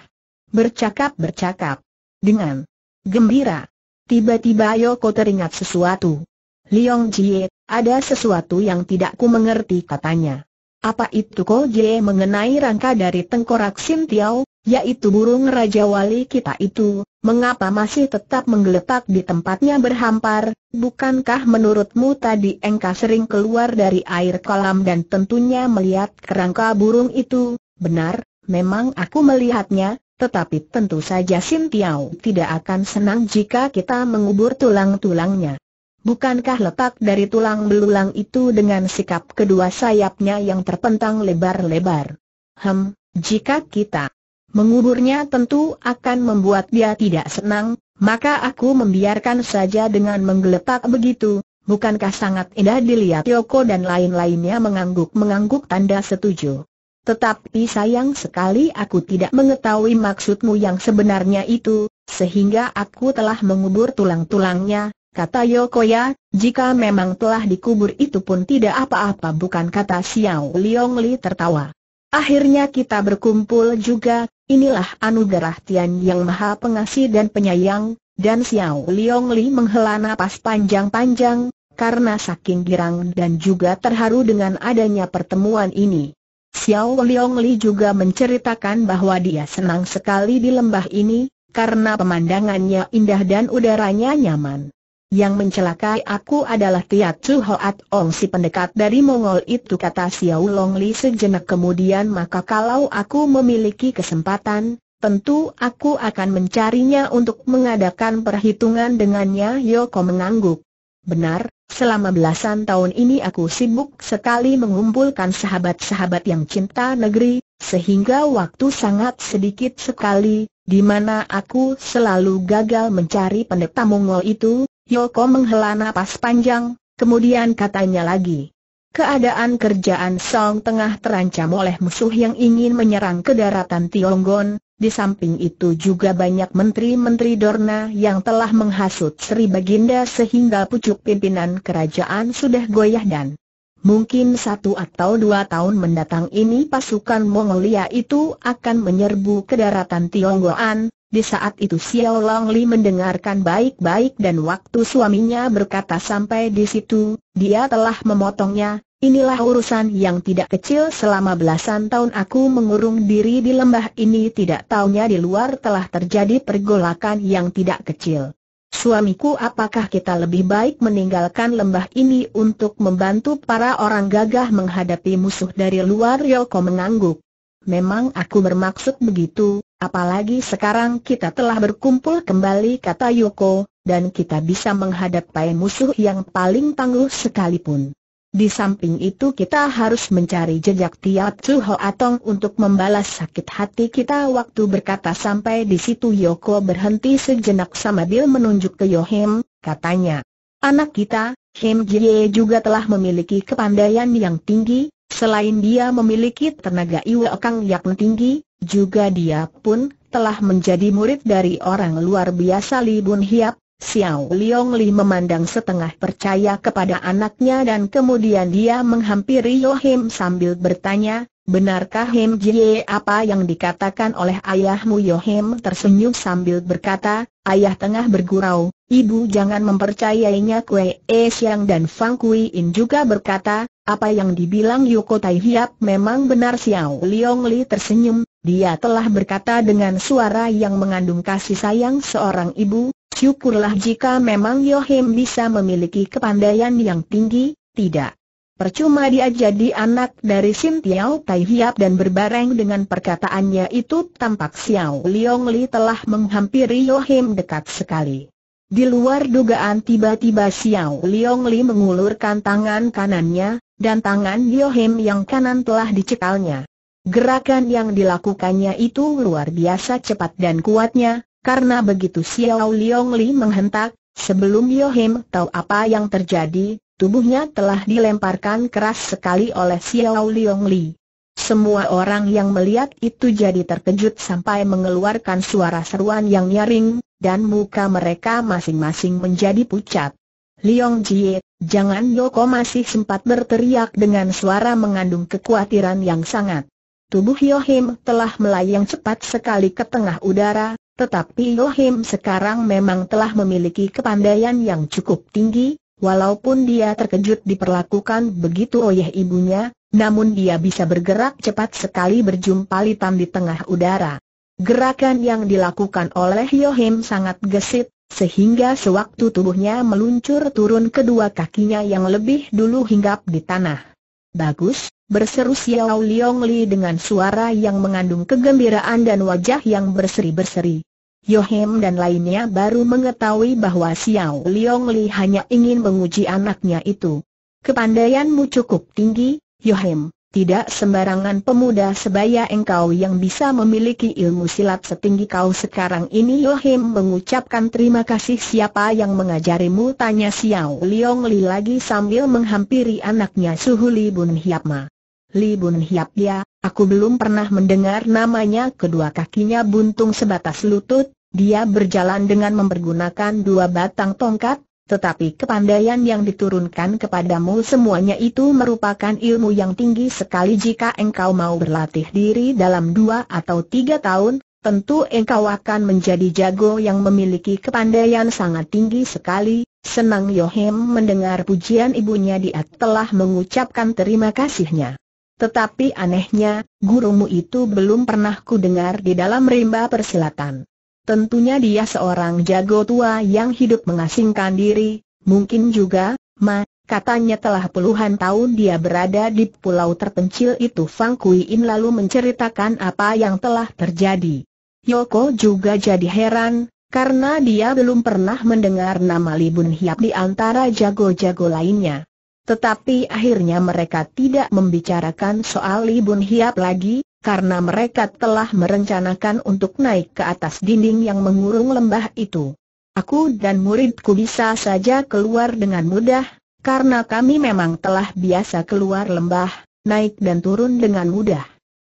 bercakap-bercakap dengan Gembira. Tiba-tiba Yoko teringat sesuatu. Liong Jie, ada sesuatu yang tidak ku mengerti katanya. Apa itu Ko Jie mengenai rangka dari tengkorak Sim Tiao, yaitu burung Raja Wali kita itu, mengapa masih tetap menggeletak di tempatnya berhampar, bukankah menurutmu tadi engka sering keluar dari air kolam dan tentunya melihat kerangka burung itu, benar, memang aku melihatnya, tetapi tentu saja Sim Tiao tidak akan senang jika kita mengubur tulang-tulangnya. Bukankah letak dari tulang belulang itu dengan sikap kedua sayapnya yang terpentang lebar-lebar? Hem, jika kita menguburnya tentu akan membuat dia tidak senang, maka aku membiarkan saja dengan menggeletak begitu. Bukankah sangat indah dilihat Yoko dan lain-lainnya mengangguk-mengangguk tanda setuju. Tetapi sayang sekali aku tidak mengetahui maksudmu yang sebenarnya itu, sehingga aku telah mengubur tulang-tulangnya, kata Yokoya, jika memang telah dikubur itu pun tidak apa-apa bukan kata Xiao Liong Li tertawa. Akhirnya kita berkumpul juga, inilah anugerah Tian yang maha pengasih dan penyayang, dan Xiao Liong Li menghela napas panjang-panjang, karena saking girang dan juga terharu dengan adanya pertemuan ini. Xiao Li juga menceritakan bahwa dia senang sekali di lembah ini, karena pemandangannya indah dan udaranya nyaman. Yang mencelakai aku adalah Tiat Chu Hoat Ong si pendekat dari Mongol itu kata Xiao Li sejenak kemudian maka kalau aku memiliki kesempatan, tentu aku akan mencarinya untuk mengadakan perhitungan dengannya Yoko mengangguk. Benar, selama belasan tahun ini aku sibuk sekali mengumpulkan sahabat-sahabat yang cinta negeri, sehingga waktu sangat sedikit sekali, di mana aku selalu gagal mencari pendeta Mongol itu, Yoko menghela napas panjang, kemudian katanya lagi. Keadaan kerjaan Song tengah terancam oleh musuh yang ingin menyerang ke daratan Tionggon, di samping itu juga banyak menteri-menteri Dorna yang telah menghasut Sri Baginda sehingga pucuk pimpinan kerajaan sudah goyah dan mungkin satu atau dua tahun mendatang ini pasukan Mongolia itu akan menyerbu ke daratan Tionggoan. Di saat itu Xiao Longli mendengarkan baik-baik dan waktu suaminya berkata sampai di situ, dia telah memotongnya, Inilah urusan yang tidak kecil selama belasan tahun aku mengurung diri di lembah ini tidak taunya di luar telah terjadi pergolakan yang tidak kecil. Suamiku apakah kita lebih baik meninggalkan lembah ini untuk membantu para orang gagah menghadapi musuh dari luar Yoko mengangguk. Memang aku bermaksud begitu, apalagi sekarang kita telah berkumpul kembali kata Yoko, dan kita bisa menghadapi musuh yang paling tangguh sekalipun. Di samping itu kita harus mencari jejak Tiat Chu Ho Atong untuk membalas sakit hati kita waktu berkata sampai di situ Yoko berhenti sejenak sambil menunjuk ke Yohem, katanya. Anak kita, Hem Jie juga telah memiliki kepandaian yang tinggi, selain dia memiliki tenaga Iwa Kang yang tinggi, juga dia pun telah menjadi murid dari orang luar biasa Li Bun Hiap, Xiao Liong Li memandang setengah percaya kepada anaknya dan kemudian dia menghampiri Yohim sambil bertanya, Benarkah Hem Jie apa yang dikatakan oleh ayahmu Yo Hem tersenyum sambil berkata, ayah tengah bergurau, ibu jangan mempercayainya Kue E Siang dan Fang Kui In juga berkata, apa yang dibilang Yoko Tai Hiap memang benar Xiao Leong Li tersenyum, dia telah berkata dengan suara yang mengandung kasih sayang seorang ibu, syukurlah jika memang Yo Hem bisa memiliki kepandaian yang tinggi, tidak Percuma dia jadi anak dari Sim Tiao Tai Hiap dan berbareng dengan perkataannya itu tampak Xiao Liong Li telah menghampiri Yohim dekat sekali. Di luar dugaan tiba-tiba Xiao Liong Li mengulurkan tangan kanannya, dan tangan Yohim yang kanan telah dicekalnya. Gerakan yang dilakukannya itu luar biasa cepat dan kuatnya, karena begitu Xiao Liong Li menghentak, sebelum Yohim tahu apa yang terjadi, tubuhnya telah dilemparkan keras sekali oleh Xiao Liong Li. Semua orang yang melihat itu jadi terkejut sampai mengeluarkan suara seruan yang nyaring, dan muka mereka masing-masing menjadi pucat. Liong Jie, jangan Yoko masih sempat berteriak dengan suara mengandung kekhawatiran yang sangat. Tubuh Yohim telah melayang cepat sekali ke tengah udara, tetapi Yohim sekarang memang telah memiliki kepandaian yang cukup tinggi, Walaupun dia terkejut diperlakukan begitu oleh ibunya, namun dia bisa bergerak cepat sekali berjumpa litam di tengah udara. Gerakan yang dilakukan oleh Yohim sangat gesit, sehingga sewaktu tubuhnya meluncur turun kedua kakinya yang lebih dulu hinggap di tanah. Bagus, berseru Xiao Liong Li dengan suara yang mengandung kegembiraan dan wajah yang berseri-berseri. Yohem dan lainnya baru mengetahui bahwa Xiao Liong Li hanya ingin menguji anaknya itu. Kepandaianmu cukup tinggi, Yohem. Tidak sembarangan pemuda sebaya engkau yang bisa memiliki ilmu silat setinggi kau sekarang ini Yohem mengucapkan terima kasih siapa yang mengajarimu tanya Xiao Liong Li lagi sambil menghampiri anaknya Suhu Li Bun Hiap Ma. Li Bun Hiap ya, Aku belum pernah mendengar namanya kedua kakinya buntung sebatas lutut, dia berjalan dengan mempergunakan dua batang tongkat, tetapi kepandaian yang diturunkan kepadamu semuanya itu merupakan ilmu yang tinggi sekali jika engkau mau berlatih diri dalam dua atau tiga tahun, tentu engkau akan menjadi jago yang memiliki kepandaian sangat tinggi sekali. Senang Yohem mendengar pujian ibunya dia telah mengucapkan terima kasihnya. Tetapi anehnya, gurumu itu belum pernah ku dengar di dalam rimba persilatan. Tentunya dia seorang jago tua yang hidup mengasingkan diri, mungkin juga, ma, katanya telah puluhan tahun dia berada di pulau terpencil itu Fang Kui lalu menceritakan apa yang telah terjadi. Yoko juga jadi heran, karena dia belum pernah mendengar nama Libun Hiap di antara jago-jago lainnya. Tetapi akhirnya mereka tidak membicarakan soal Libun Hiap lagi, karena mereka telah merencanakan untuk naik ke atas dinding yang mengurung lembah itu. Aku dan muridku bisa saja keluar dengan mudah, karena kami memang telah biasa keluar lembah, naik dan turun dengan mudah.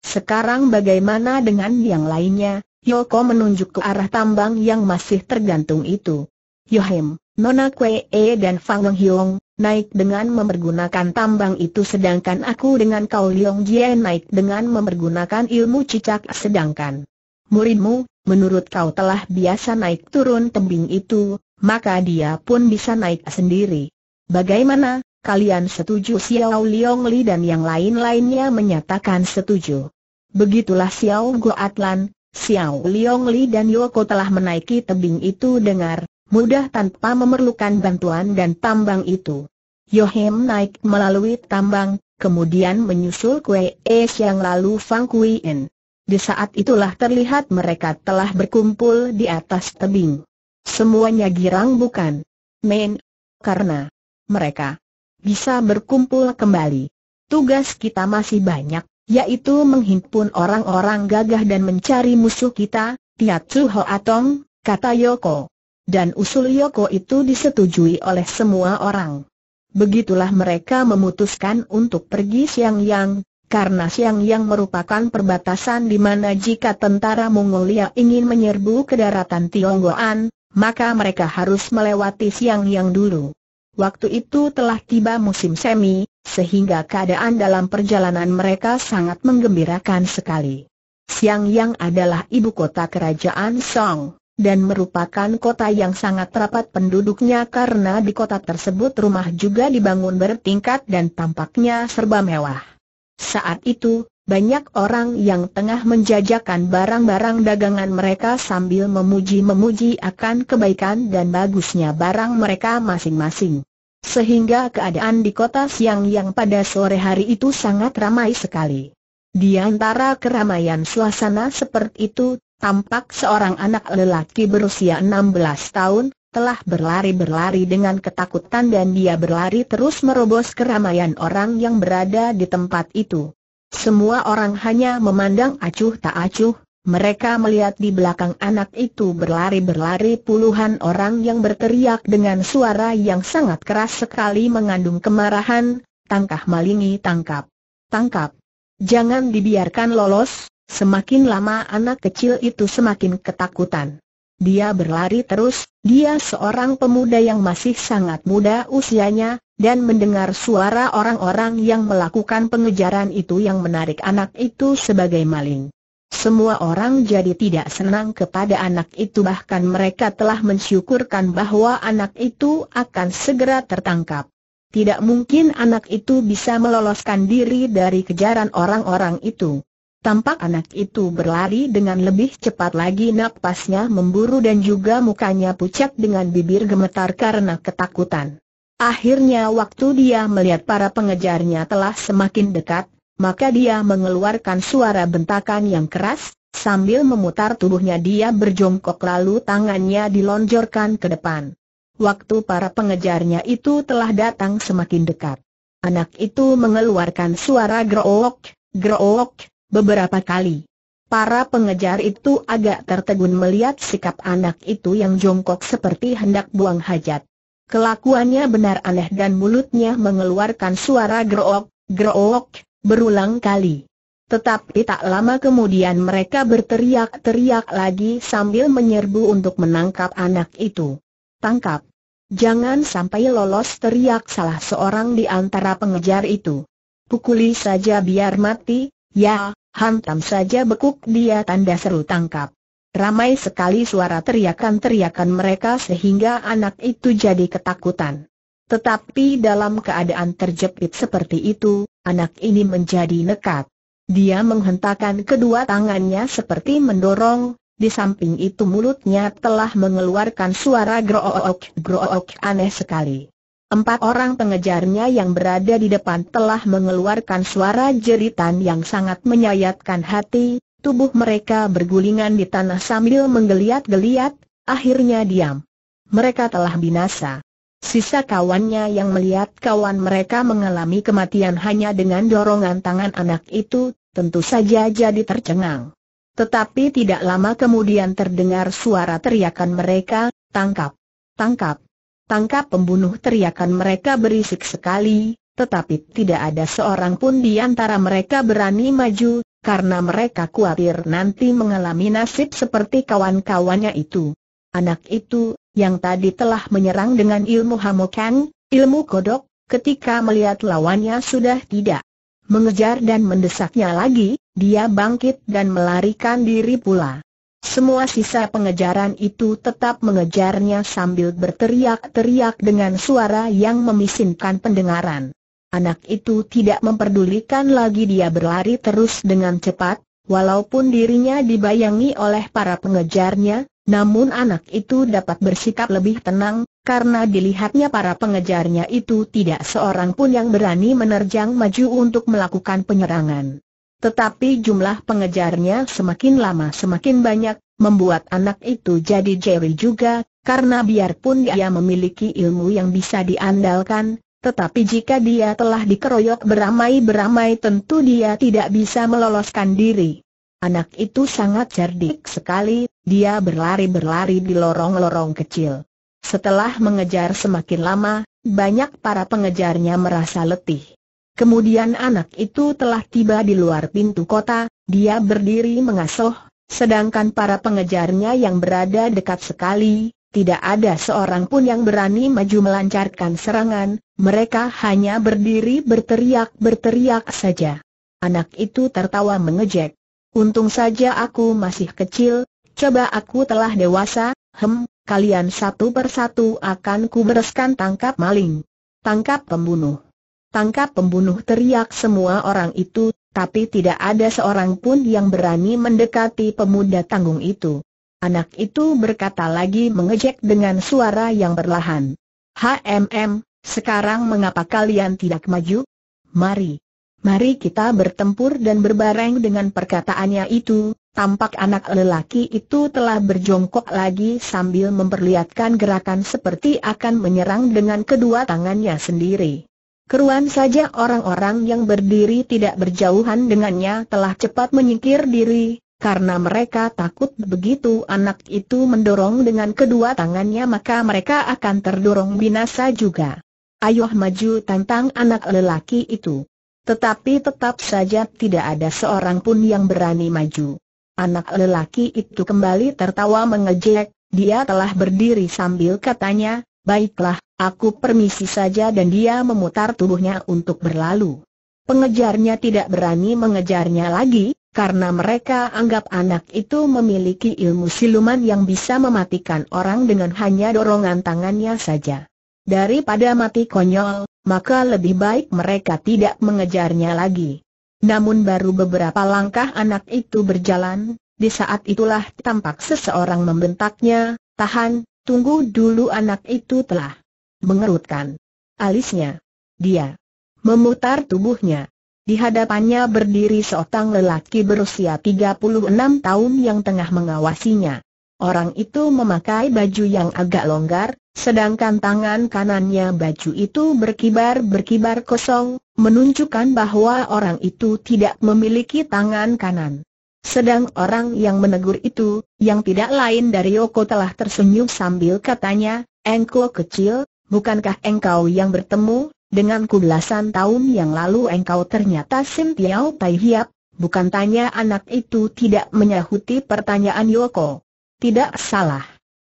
Sekarang bagaimana dengan yang lainnya? Yoko menunjuk ke arah tambang yang masih tergantung itu. Yohem, Nona Kwe E dan Fang Weng Hiong, naik dengan memergunakan tambang itu sedangkan aku dengan kau Leong Jie naik dengan memergunakan ilmu cicak sedangkan muridmu, menurut kau telah biasa naik turun tebing itu, maka dia pun bisa naik sendiri. Bagaimana, kalian setuju Xiao Leong Li dan yang lain-lainnya menyatakan setuju. Begitulah Xiao Goatlan, Xiao Leong Li dan Yoko telah menaiki tebing itu dengar, mudah tanpa memerlukan bantuan dan tambang itu. Yohem naik melalui tambang, kemudian menyusul Kue Es yang lalu Fang Kui En. Di saat itulah terlihat mereka telah berkumpul di atas tebing. Semuanya girang bukan? Men, karena mereka bisa berkumpul kembali. Tugas kita masih banyak, yaitu menghimpun orang-orang gagah dan mencari musuh kita, Tiatsu Hoatong, kata Yoko dan usul Yoko itu disetujui oleh semua orang. Begitulah mereka memutuskan untuk pergi siang-yang, karena siang-yang merupakan perbatasan di mana jika tentara Mongolia ingin menyerbu ke daratan Tionggoan, maka mereka harus melewati siang-yang dulu. Waktu itu telah tiba musim semi, sehingga keadaan dalam perjalanan mereka sangat menggembirakan sekali. Siang-yang adalah ibu kota kerajaan Song dan merupakan kota yang sangat rapat penduduknya karena di kota tersebut rumah juga dibangun bertingkat dan tampaknya serba mewah. Saat itu, banyak orang yang tengah menjajakan barang-barang dagangan mereka sambil memuji-memuji akan kebaikan dan bagusnya barang mereka masing-masing. Sehingga keadaan di kota siang yang pada sore hari itu sangat ramai sekali. Di antara keramaian suasana seperti itu, Tampak seorang anak lelaki berusia 16 tahun, telah berlari-berlari dengan ketakutan dan dia berlari terus merobos keramaian orang yang berada di tempat itu. Semua orang hanya memandang acuh tak acuh, mereka melihat di belakang anak itu berlari-berlari puluhan orang yang berteriak dengan suara yang sangat keras sekali mengandung kemarahan, tangkah malingi tangkap, tangkap. Jangan dibiarkan lolos, Semakin lama anak kecil itu semakin ketakutan. Dia berlari terus, dia seorang pemuda yang masih sangat muda usianya, dan mendengar suara orang-orang yang melakukan pengejaran itu yang menarik anak itu sebagai maling. Semua orang jadi tidak senang kepada anak itu bahkan mereka telah mensyukurkan bahwa anak itu akan segera tertangkap. Tidak mungkin anak itu bisa meloloskan diri dari kejaran orang-orang itu. Tampak anak itu berlari dengan lebih cepat lagi napasnya memburu dan juga mukanya pucat dengan bibir gemetar karena ketakutan. Akhirnya waktu dia melihat para pengejarnya telah semakin dekat, maka dia mengeluarkan suara bentakan yang keras, Sambil memutar tubuhnya dia berjongkok lalu tangannya dilonjorkan ke depan. Waktu para pengejarnya itu telah datang semakin dekat. Anak itu mengeluarkan suara grook, grook, beberapa kali. Para pengejar itu agak tertegun melihat sikap anak itu yang jongkok seperti hendak buang hajat. Kelakuannya benar aneh dan mulutnya mengeluarkan suara grok, grok, berulang kali. Tetapi tak lama kemudian mereka berteriak-teriak lagi sambil menyerbu untuk menangkap anak itu. Tangkap! Jangan sampai lolos teriak salah seorang di antara pengejar itu. Pukuli saja biar mati, ya, Hantam saja bekuk dia tanda seru tangkap. Ramai sekali suara teriakan-teriakan mereka sehingga anak itu jadi ketakutan. Tetapi dalam keadaan terjepit seperti itu, anak ini menjadi nekat. Dia menghentakkan kedua tangannya seperti mendorong, di samping itu mulutnya telah mengeluarkan suara grook-grook aneh sekali. Empat orang pengejarnya yang berada di depan telah mengeluarkan suara jeritan yang sangat menyayatkan hati, tubuh mereka bergulingan di tanah sambil menggeliat-geliat, akhirnya diam. Mereka telah binasa. Sisa kawannya yang melihat kawan mereka mengalami kematian hanya dengan dorongan tangan anak itu, tentu saja jadi tercengang. Tetapi tidak lama kemudian terdengar suara teriakan mereka, tangkap, tangkap. Tangkap pembunuh teriakan mereka berisik sekali, tetapi tidak ada seorang pun di antara mereka berani maju, karena mereka khawatir nanti mengalami nasib seperti kawan-kawannya itu. Anak itu, yang tadi telah menyerang dengan ilmu hamokan, ilmu kodok, ketika melihat lawannya sudah tidak mengejar dan mendesaknya lagi, dia bangkit dan melarikan diri pula. Semua sisa pengejaran itu tetap mengejarnya sambil berteriak-teriak dengan suara yang memisinkan pendengaran. Anak itu tidak memperdulikan lagi dia berlari terus dengan cepat, walaupun dirinya dibayangi oleh para pengejarnya, namun anak itu dapat bersikap lebih tenang, karena dilihatnya para pengejarnya itu tidak seorang pun yang berani menerjang maju untuk melakukan penyerangan. Tetapi jumlah pengejarnya semakin lama semakin banyak, membuat anak itu jadi jeri juga, karena biarpun dia memiliki ilmu yang bisa diandalkan, tetapi jika dia telah dikeroyok beramai-beramai tentu dia tidak bisa meloloskan diri. Anak itu sangat cerdik sekali, dia berlari-berlari di lorong-lorong kecil. Setelah mengejar semakin lama, banyak para pengejarnya merasa letih. Kemudian anak itu telah tiba di luar pintu kota, dia berdiri mengasuh, sedangkan para pengejarnya yang berada dekat sekali, tidak ada seorang pun yang berani maju melancarkan serangan, mereka hanya berdiri berteriak-berteriak saja. Anak itu tertawa mengejek. Untung saja aku masih kecil, coba aku telah dewasa, hem, kalian satu persatu akan kubereskan tangkap maling. Tangkap pembunuh tangkap pembunuh teriak semua orang itu, tapi tidak ada seorang pun yang berani mendekati pemuda tanggung itu. Anak itu berkata lagi mengejek dengan suara yang berlahan. HMM, sekarang mengapa kalian tidak maju? Mari. Mari kita bertempur dan berbareng dengan perkataannya itu, tampak anak lelaki itu telah berjongkok lagi sambil memperlihatkan gerakan seperti akan menyerang dengan kedua tangannya sendiri. Keruan saja orang-orang yang berdiri tidak berjauhan dengannya telah cepat menyingkir diri, karena mereka takut begitu anak itu mendorong dengan kedua tangannya maka mereka akan terdorong binasa juga. Ayuh maju tantang anak lelaki itu. Tetapi tetap saja tidak ada seorang pun yang berani maju. Anak lelaki itu kembali tertawa mengejek, dia telah berdiri sambil katanya, Baiklah, aku permisi saja dan dia memutar tubuhnya untuk berlalu. Pengejarnya tidak berani mengejarnya lagi, karena mereka anggap anak itu memiliki ilmu siluman yang bisa mematikan orang dengan hanya dorongan tangannya saja. Daripada mati konyol, maka lebih baik mereka tidak mengejarnya lagi. Namun baru beberapa langkah anak itu berjalan, di saat itulah tampak seseorang membentaknya, tahan, Tunggu dulu anak itu telah mengerutkan alisnya. Dia memutar tubuhnya. Di hadapannya berdiri seorang lelaki berusia 36 tahun yang tengah mengawasinya. Orang itu memakai baju yang agak longgar, sedangkan tangan kanannya baju itu berkibar-berkibar kosong, menunjukkan bahwa orang itu tidak memiliki tangan kanan. Sedang orang yang menegur itu, yang tidak lain dari Yoko telah tersenyum sambil katanya, Engkau kecil, bukankah engkau yang bertemu denganku belasan tahun yang lalu engkau ternyata Sim Tiao Tai Hiap? Bukan tanya anak itu tidak menyahuti pertanyaan Yoko. Tidak salah.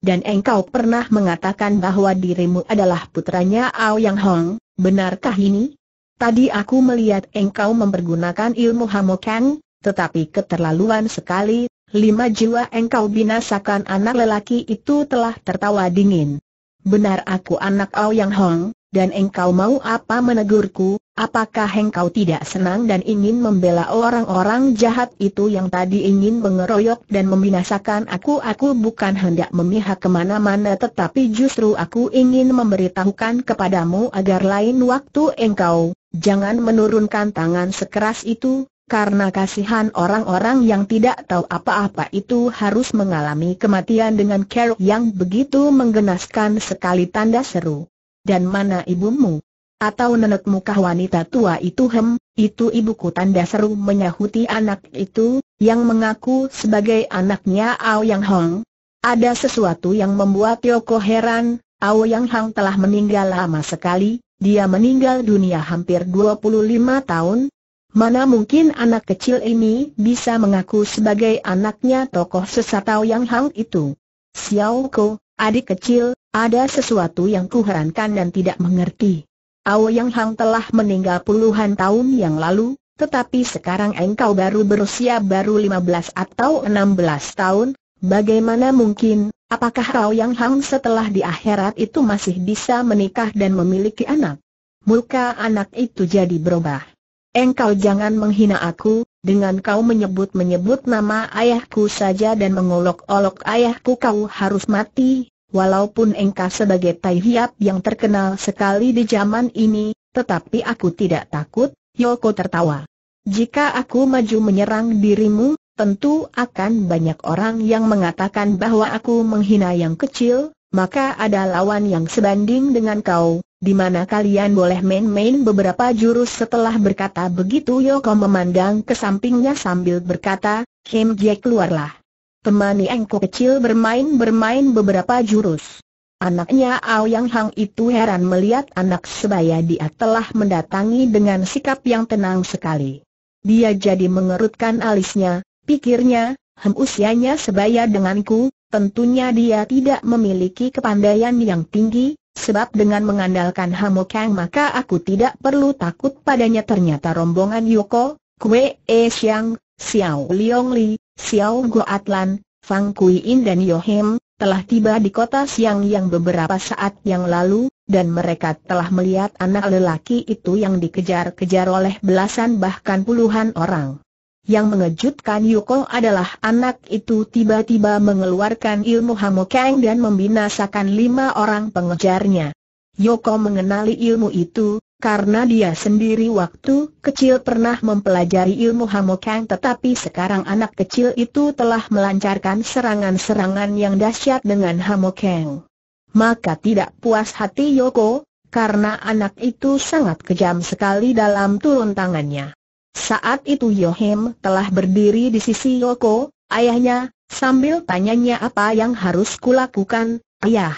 Dan engkau pernah mengatakan bahwa dirimu adalah putranya Ao Yang Hong, benarkah ini? Tadi aku melihat engkau mempergunakan ilmu Hamokang, tetapi keterlaluan sekali, lima jiwa engkau binasakan anak lelaki itu telah tertawa dingin. Benar aku anak Yang Hong, dan engkau mau apa menegurku, apakah engkau tidak senang dan ingin membela orang-orang jahat itu yang tadi ingin mengeroyok dan membinasakan aku? Aku bukan hendak memihak kemana-mana tetapi justru aku ingin memberitahukan kepadamu agar lain waktu engkau, jangan menurunkan tangan sekeras itu, karena kasihan orang-orang yang tidak tahu apa-apa itu harus mengalami kematian dengan keruk yang begitu menggenaskan sekali tanda seru. Dan mana ibumu? Atau nenekmu kah wanita tua itu hem, itu ibuku tanda seru menyahuti anak itu, yang mengaku sebagai anaknya Yang Hong. Ada sesuatu yang membuat Yoko heran, Yang Hong telah meninggal lama sekali, dia meninggal dunia hampir 25 tahun, Mana mungkin anak kecil ini bisa mengaku sebagai anaknya tokoh sesat Tao Yang Hang itu? Xiao Ko, adik kecil, ada sesuatu yang kuherankan dan tidak mengerti. Ao Yang Hang telah meninggal puluhan tahun yang lalu, tetapi sekarang engkau baru berusia baru 15 atau 16 tahun, bagaimana mungkin, apakah Ao Yang Hang setelah di akhirat itu masih bisa menikah dan memiliki anak? Muka anak itu jadi berubah. Engkau jangan menghina aku, dengan kau menyebut-menyebut nama ayahku saja dan mengolok-olok ayahku kau harus mati, walaupun engkau sebagai Tai Hiap yang terkenal sekali di zaman ini, tetapi aku tidak takut, Yoko tertawa. Jika aku maju menyerang dirimu, tentu akan banyak orang yang mengatakan bahwa aku menghina yang kecil, maka ada lawan yang sebanding dengan kau, di mana kalian boleh main-main beberapa jurus setelah berkata begitu Yoko memandang ke sampingnya sambil berkata, Kim Jie keluarlah. Temani engkau kecil bermain-bermain beberapa jurus. Anaknya ao Yang Hang itu heran melihat anak sebaya dia telah mendatangi dengan sikap yang tenang sekali. Dia jadi mengerutkan alisnya, pikirnya, hem usianya sebaya denganku, tentunya dia tidak memiliki kepandaian yang tinggi, Sebab dengan mengandalkan Hamo Kang maka aku tidak perlu takut padanya ternyata rombongan Yoko, Kwe E Siang, Xiao Liong Li, Xiao Guoatlan, Fang Kui In dan Yohem, telah tiba di kota Siang yang beberapa saat yang lalu, dan mereka telah melihat anak lelaki itu yang dikejar-kejar oleh belasan bahkan puluhan orang. Yang mengejutkan Yuko adalah anak itu tiba-tiba mengeluarkan ilmu Hamokeng dan membinasakan lima orang pengejarnya. Yoko mengenali ilmu itu, karena dia sendiri waktu kecil pernah mempelajari ilmu Hamokang tetapi sekarang anak kecil itu telah melancarkan serangan-serangan yang dahsyat dengan Hamokang. Maka tidak puas hati Yoko, karena anak itu sangat kejam sekali dalam turun tangannya. Saat itu Yohim telah berdiri di sisi Yoko, ayahnya, sambil tanyanya apa yang harus kulakukan, ayah.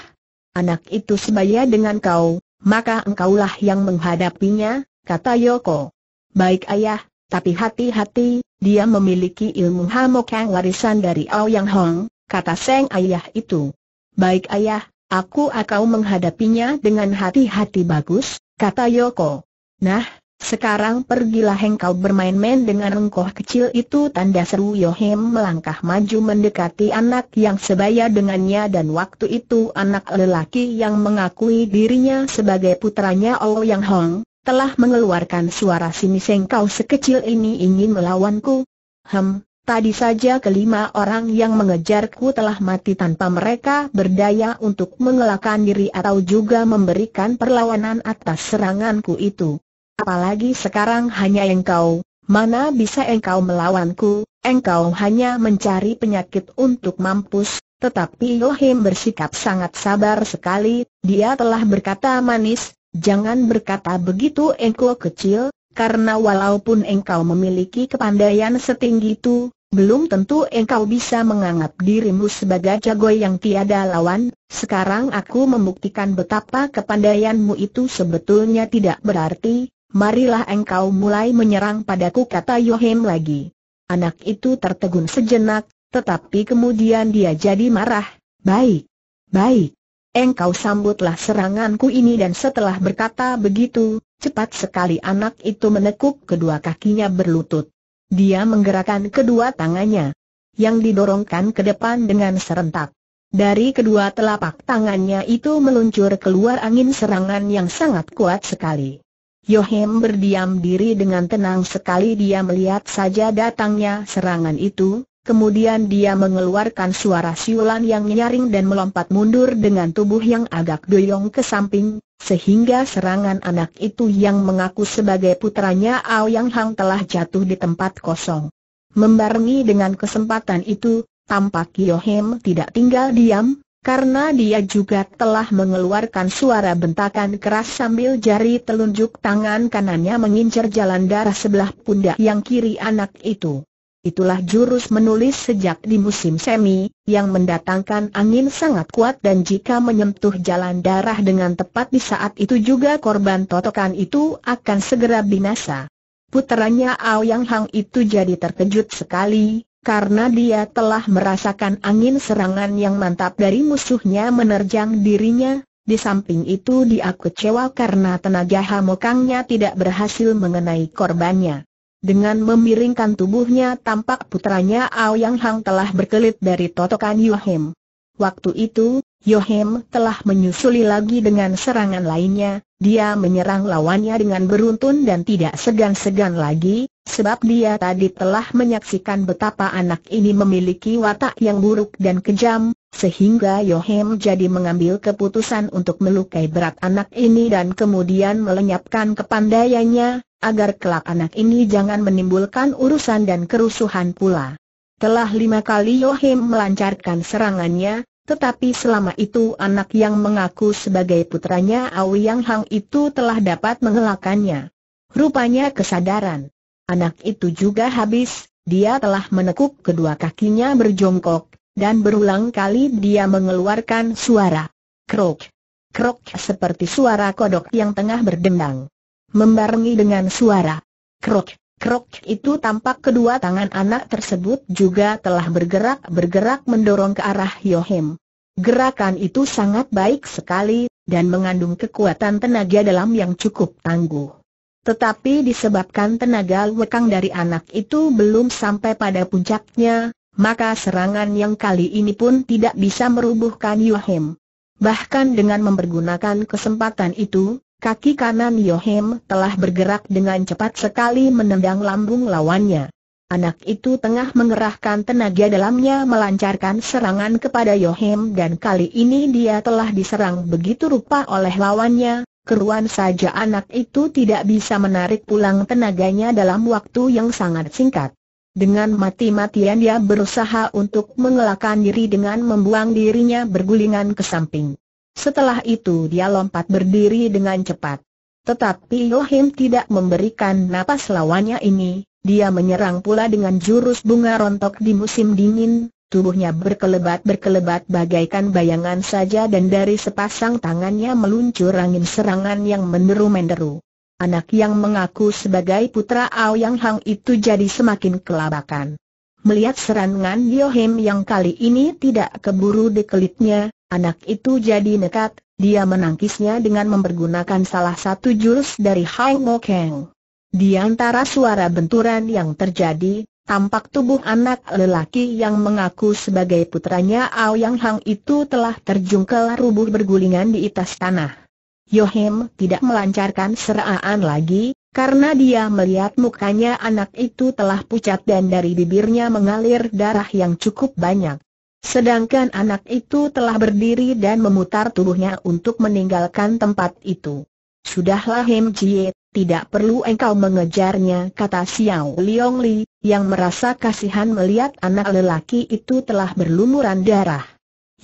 Anak itu sebaya dengan kau, maka engkaulah yang menghadapinya, kata Yoko. Baik ayah, tapi hati-hati, dia memiliki ilmu hamok yang warisan dari Yang Hong, kata Seng ayah itu. Baik ayah, aku akan menghadapinya dengan hati-hati bagus, kata Yoko. Nah, sekarang pergilah engkau bermain-main dengan engkoh kecil itu tanda seru Yohim melangkah maju mendekati anak yang sebaya dengannya dan waktu itu anak lelaki yang mengakui dirinya sebagai putranya oh Yang Hong, telah mengeluarkan suara sinis engkau sekecil ini ingin melawanku. Hem, tadi saja kelima orang yang mengejarku telah mati tanpa mereka berdaya untuk mengelakkan diri atau juga memberikan perlawanan atas seranganku itu. Apalagi sekarang hanya engkau, mana bisa engkau melawanku, engkau hanya mencari penyakit untuk mampus, tetapi Yohim bersikap sangat sabar sekali, dia telah berkata manis, jangan berkata begitu engkau kecil, karena walaupun engkau memiliki kepandaian setinggi itu, belum tentu engkau bisa menganggap dirimu sebagai jago yang tiada lawan, sekarang aku membuktikan betapa kepandaianmu itu sebetulnya tidak berarti, marilah engkau mulai menyerang padaku kata Yohim lagi. Anak itu tertegun sejenak, tetapi kemudian dia jadi marah. Baik, baik. Engkau sambutlah seranganku ini dan setelah berkata begitu, cepat sekali anak itu menekuk kedua kakinya berlutut. Dia menggerakkan kedua tangannya yang didorongkan ke depan dengan serentak. Dari kedua telapak tangannya itu meluncur keluar angin serangan yang sangat kuat sekali. Yohem berdiam diri dengan tenang sekali dia melihat saja datangnya serangan itu, kemudian dia mengeluarkan suara siulan yang nyaring dan melompat mundur dengan tubuh yang agak doyong ke samping, sehingga serangan anak itu yang mengaku sebagai putranya Yang Hang telah jatuh di tempat kosong. Membarengi dengan kesempatan itu, tampak Yohem tidak tinggal diam, karena dia juga telah mengeluarkan suara bentakan keras sambil jari telunjuk tangan kanannya mengincar jalan darah sebelah pundak yang kiri anak itu. Itulah jurus menulis sejak di musim semi, yang mendatangkan angin sangat kuat dan jika menyentuh jalan darah dengan tepat di saat itu juga korban totokan itu akan segera binasa. Putranya Ao Yang Hang itu jadi terkejut sekali, karena dia telah merasakan angin serangan yang mantap dari musuhnya menerjang dirinya, di samping itu dia kecewa karena tenaga hamokangnya tidak berhasil mengenai korbannya. Dengan memiringkan tubuhnya tampak putranya Aoyang Hang telah berkelit dari totokan Yohem. Waktu itu, Yohem telah menyusuli lagi dengan serangan lainnya, dia menyerang lawannya dengan beruntun dan tidak segan-segan lagi, Sebab dia tadi telah menyaksikan betapa anak ini memiliki watak yang buruk dan kejam, sehingga Yohem jadi mengambil keputusan untuk melukai berat anak ini dan kemudian melenyapkan kepandaiannya, agar kelak anak ini jangan menimbulkan urusan dan kerusuhan pula. Telah lima kali Yohem melancarkan serangannya, tetapi selama itu anak yang mengaku sebagai putranya Awi Hang itu telah dapat mengelakkannya. Rupanya kesadaran anak itu juga habis, dia telah menekuk kedua kakinya berjongkok, dan berulang kali dia mengeluarkan suara. Krok, krok seperti suara kodok yang tengah berdendang. Membarengi dengan suara krok, krok itu tampak kedua tangan anak tersebut juga telah bergerak-bergerak mendorong ke arah Yohem. Gerakan itu sangat baik sekali, dan mengandung kekuatan tenaga dalam yang cukup tangguh. Tetapi disebabkan tenaga lekang dari anak itu belum sampai pada puncaknya, maka serangan yang kali ini pun tidak bisa merubuhkan Yohem. Bahkan dengan mempergunakan kesempatan itu, kaki kanan Yohem telah bergerak dengan cepat sekali menendang lambung lawannya. Anak itu tengah mengerahkan tenaga dalamnya melancarkan serangan kepada Yohem dan kali ini dia telah diserang begitu rupa oleh lawannya, keruan saja anak itu tidak bisa menarik pulang tenaganya dalam waktu yang sangat singkat. Dengan mati-matian dia berusaha untuk mengelakkan diri dengan membuang dirinya bergulingan ke samping. Setelah itu dia lompat berdiri dengan cepat. Tetapi Yohim tidak memberikan napas lawannya ini, dia menyerang pula dengan jurus bunga rontok di musim dingin, Tubuhnya berkelebat-berkelebat bagaikan bayangan saja dan dari sepasang tangannya meluncur angin serangan yang menderu-menderu. Anak yang mengaku sebagai putra Ao Yang Hang itu jadi semakin kelabakan. Melihat serangan Yohim yang kali ini tidak keburu dikelitnya, anak itu jadi nekat, dia menangkisnya dengan mempergunakan salah satu jurus dari Hang Mo Kang. Di antara suara benturan yang terjadi, Tampak tubuh anak lelaki yang mengaku sebagai putranya Aoyang Hang itu telah terjungkel rubuh bergulingan di atas tanah. Yohim tidak melancarkan seraan lagi, karena dia melihat mukanya anak itu telah pucat dan dari bibirnya mengalir darah yang cukup banyak. Sedangkan anak itu telah berdiri dan memutar tubuhnya untuk meninggalkan tempat itu. Sudahlah Him Jiet, tidak perlu engkau mengejarnya kata Xiao Liong Li, yang merasa kasihan melihat anak lelaki itu telah berlumuran darah.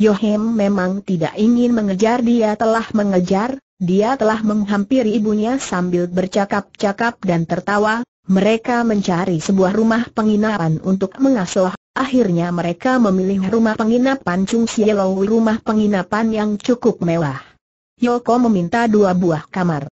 Yohem memang tidak ingin mengejar dia telah mengejar, dia telah menghampiri ibunya sambil bercakap-cakap dan tertawa, mereka mencari sebuah rumah penginapan untuk mengasuh, akhirnya mereka memilih rumah penginapan Chung Sielo rumah penginapan yang cukup mewah. Yoko meminta dua buah kamar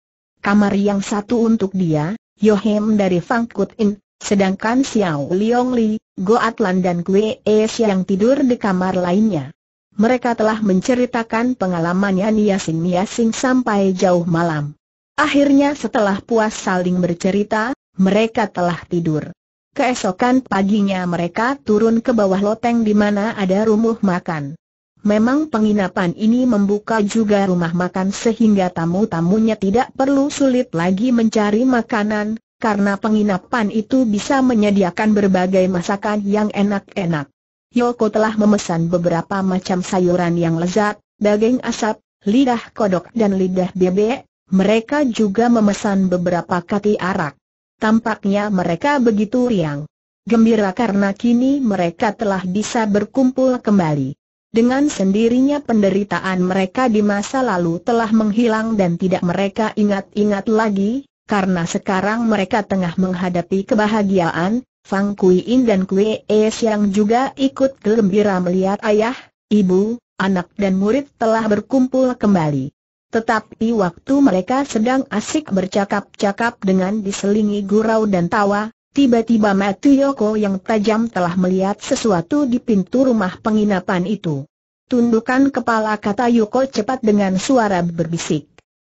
kamar yang satu untuk dia, Yohem dari Fangkut In, sedangkan Xiao Liong Li, Go Atlan dan Kue Es yang tidur di kamar lainnya. Mereka telah menceritakan pengalamannya niasing-niasing sampai jauh malam. Akhirnya setelah puas saling bercerita, mereka telah tidur. Keesokan paginya mereka turun ke bawah loteng di mana ada rumah makan. Memang penginapan ini membuka juga rumah makan sehingga tamu-tamunya tidak perlu sulit lagi mencari makanan, karena penginapan itu bisa menyediakan berbagai masakan yang enak-enak. Yoko telah memesan beberapa macam sayuran yang lezat, daging asap, lidah kodok dan lidah bebek, mereka juga memesan beberapa kati arak. Tampaknya mereka begitu riang. Gembira karena kini mereka telah bisa berkumpul kembali. Dengan sendirinya penderitaan mereka di masa lalu telah menghilang dan tidak mereka ingat-ingat lagi, karena sekarang mereka tengah menghadapi kebahagiaan, Fang Kuiin dan Kue Es yang juga ikut gembira melihat ayah, ibu, anak dan murid telah berkumpul kembali. Tetapi waktu mereka sedang asik bercakap-cakap dengan diselingi gurau dan tawa, Tiba-tiba Matu Yoko yang tajam telah melihat sesuatu di pintu rumah penginapan itu. Tundukan kepala kata Yoko cepat dengan suara berbisik.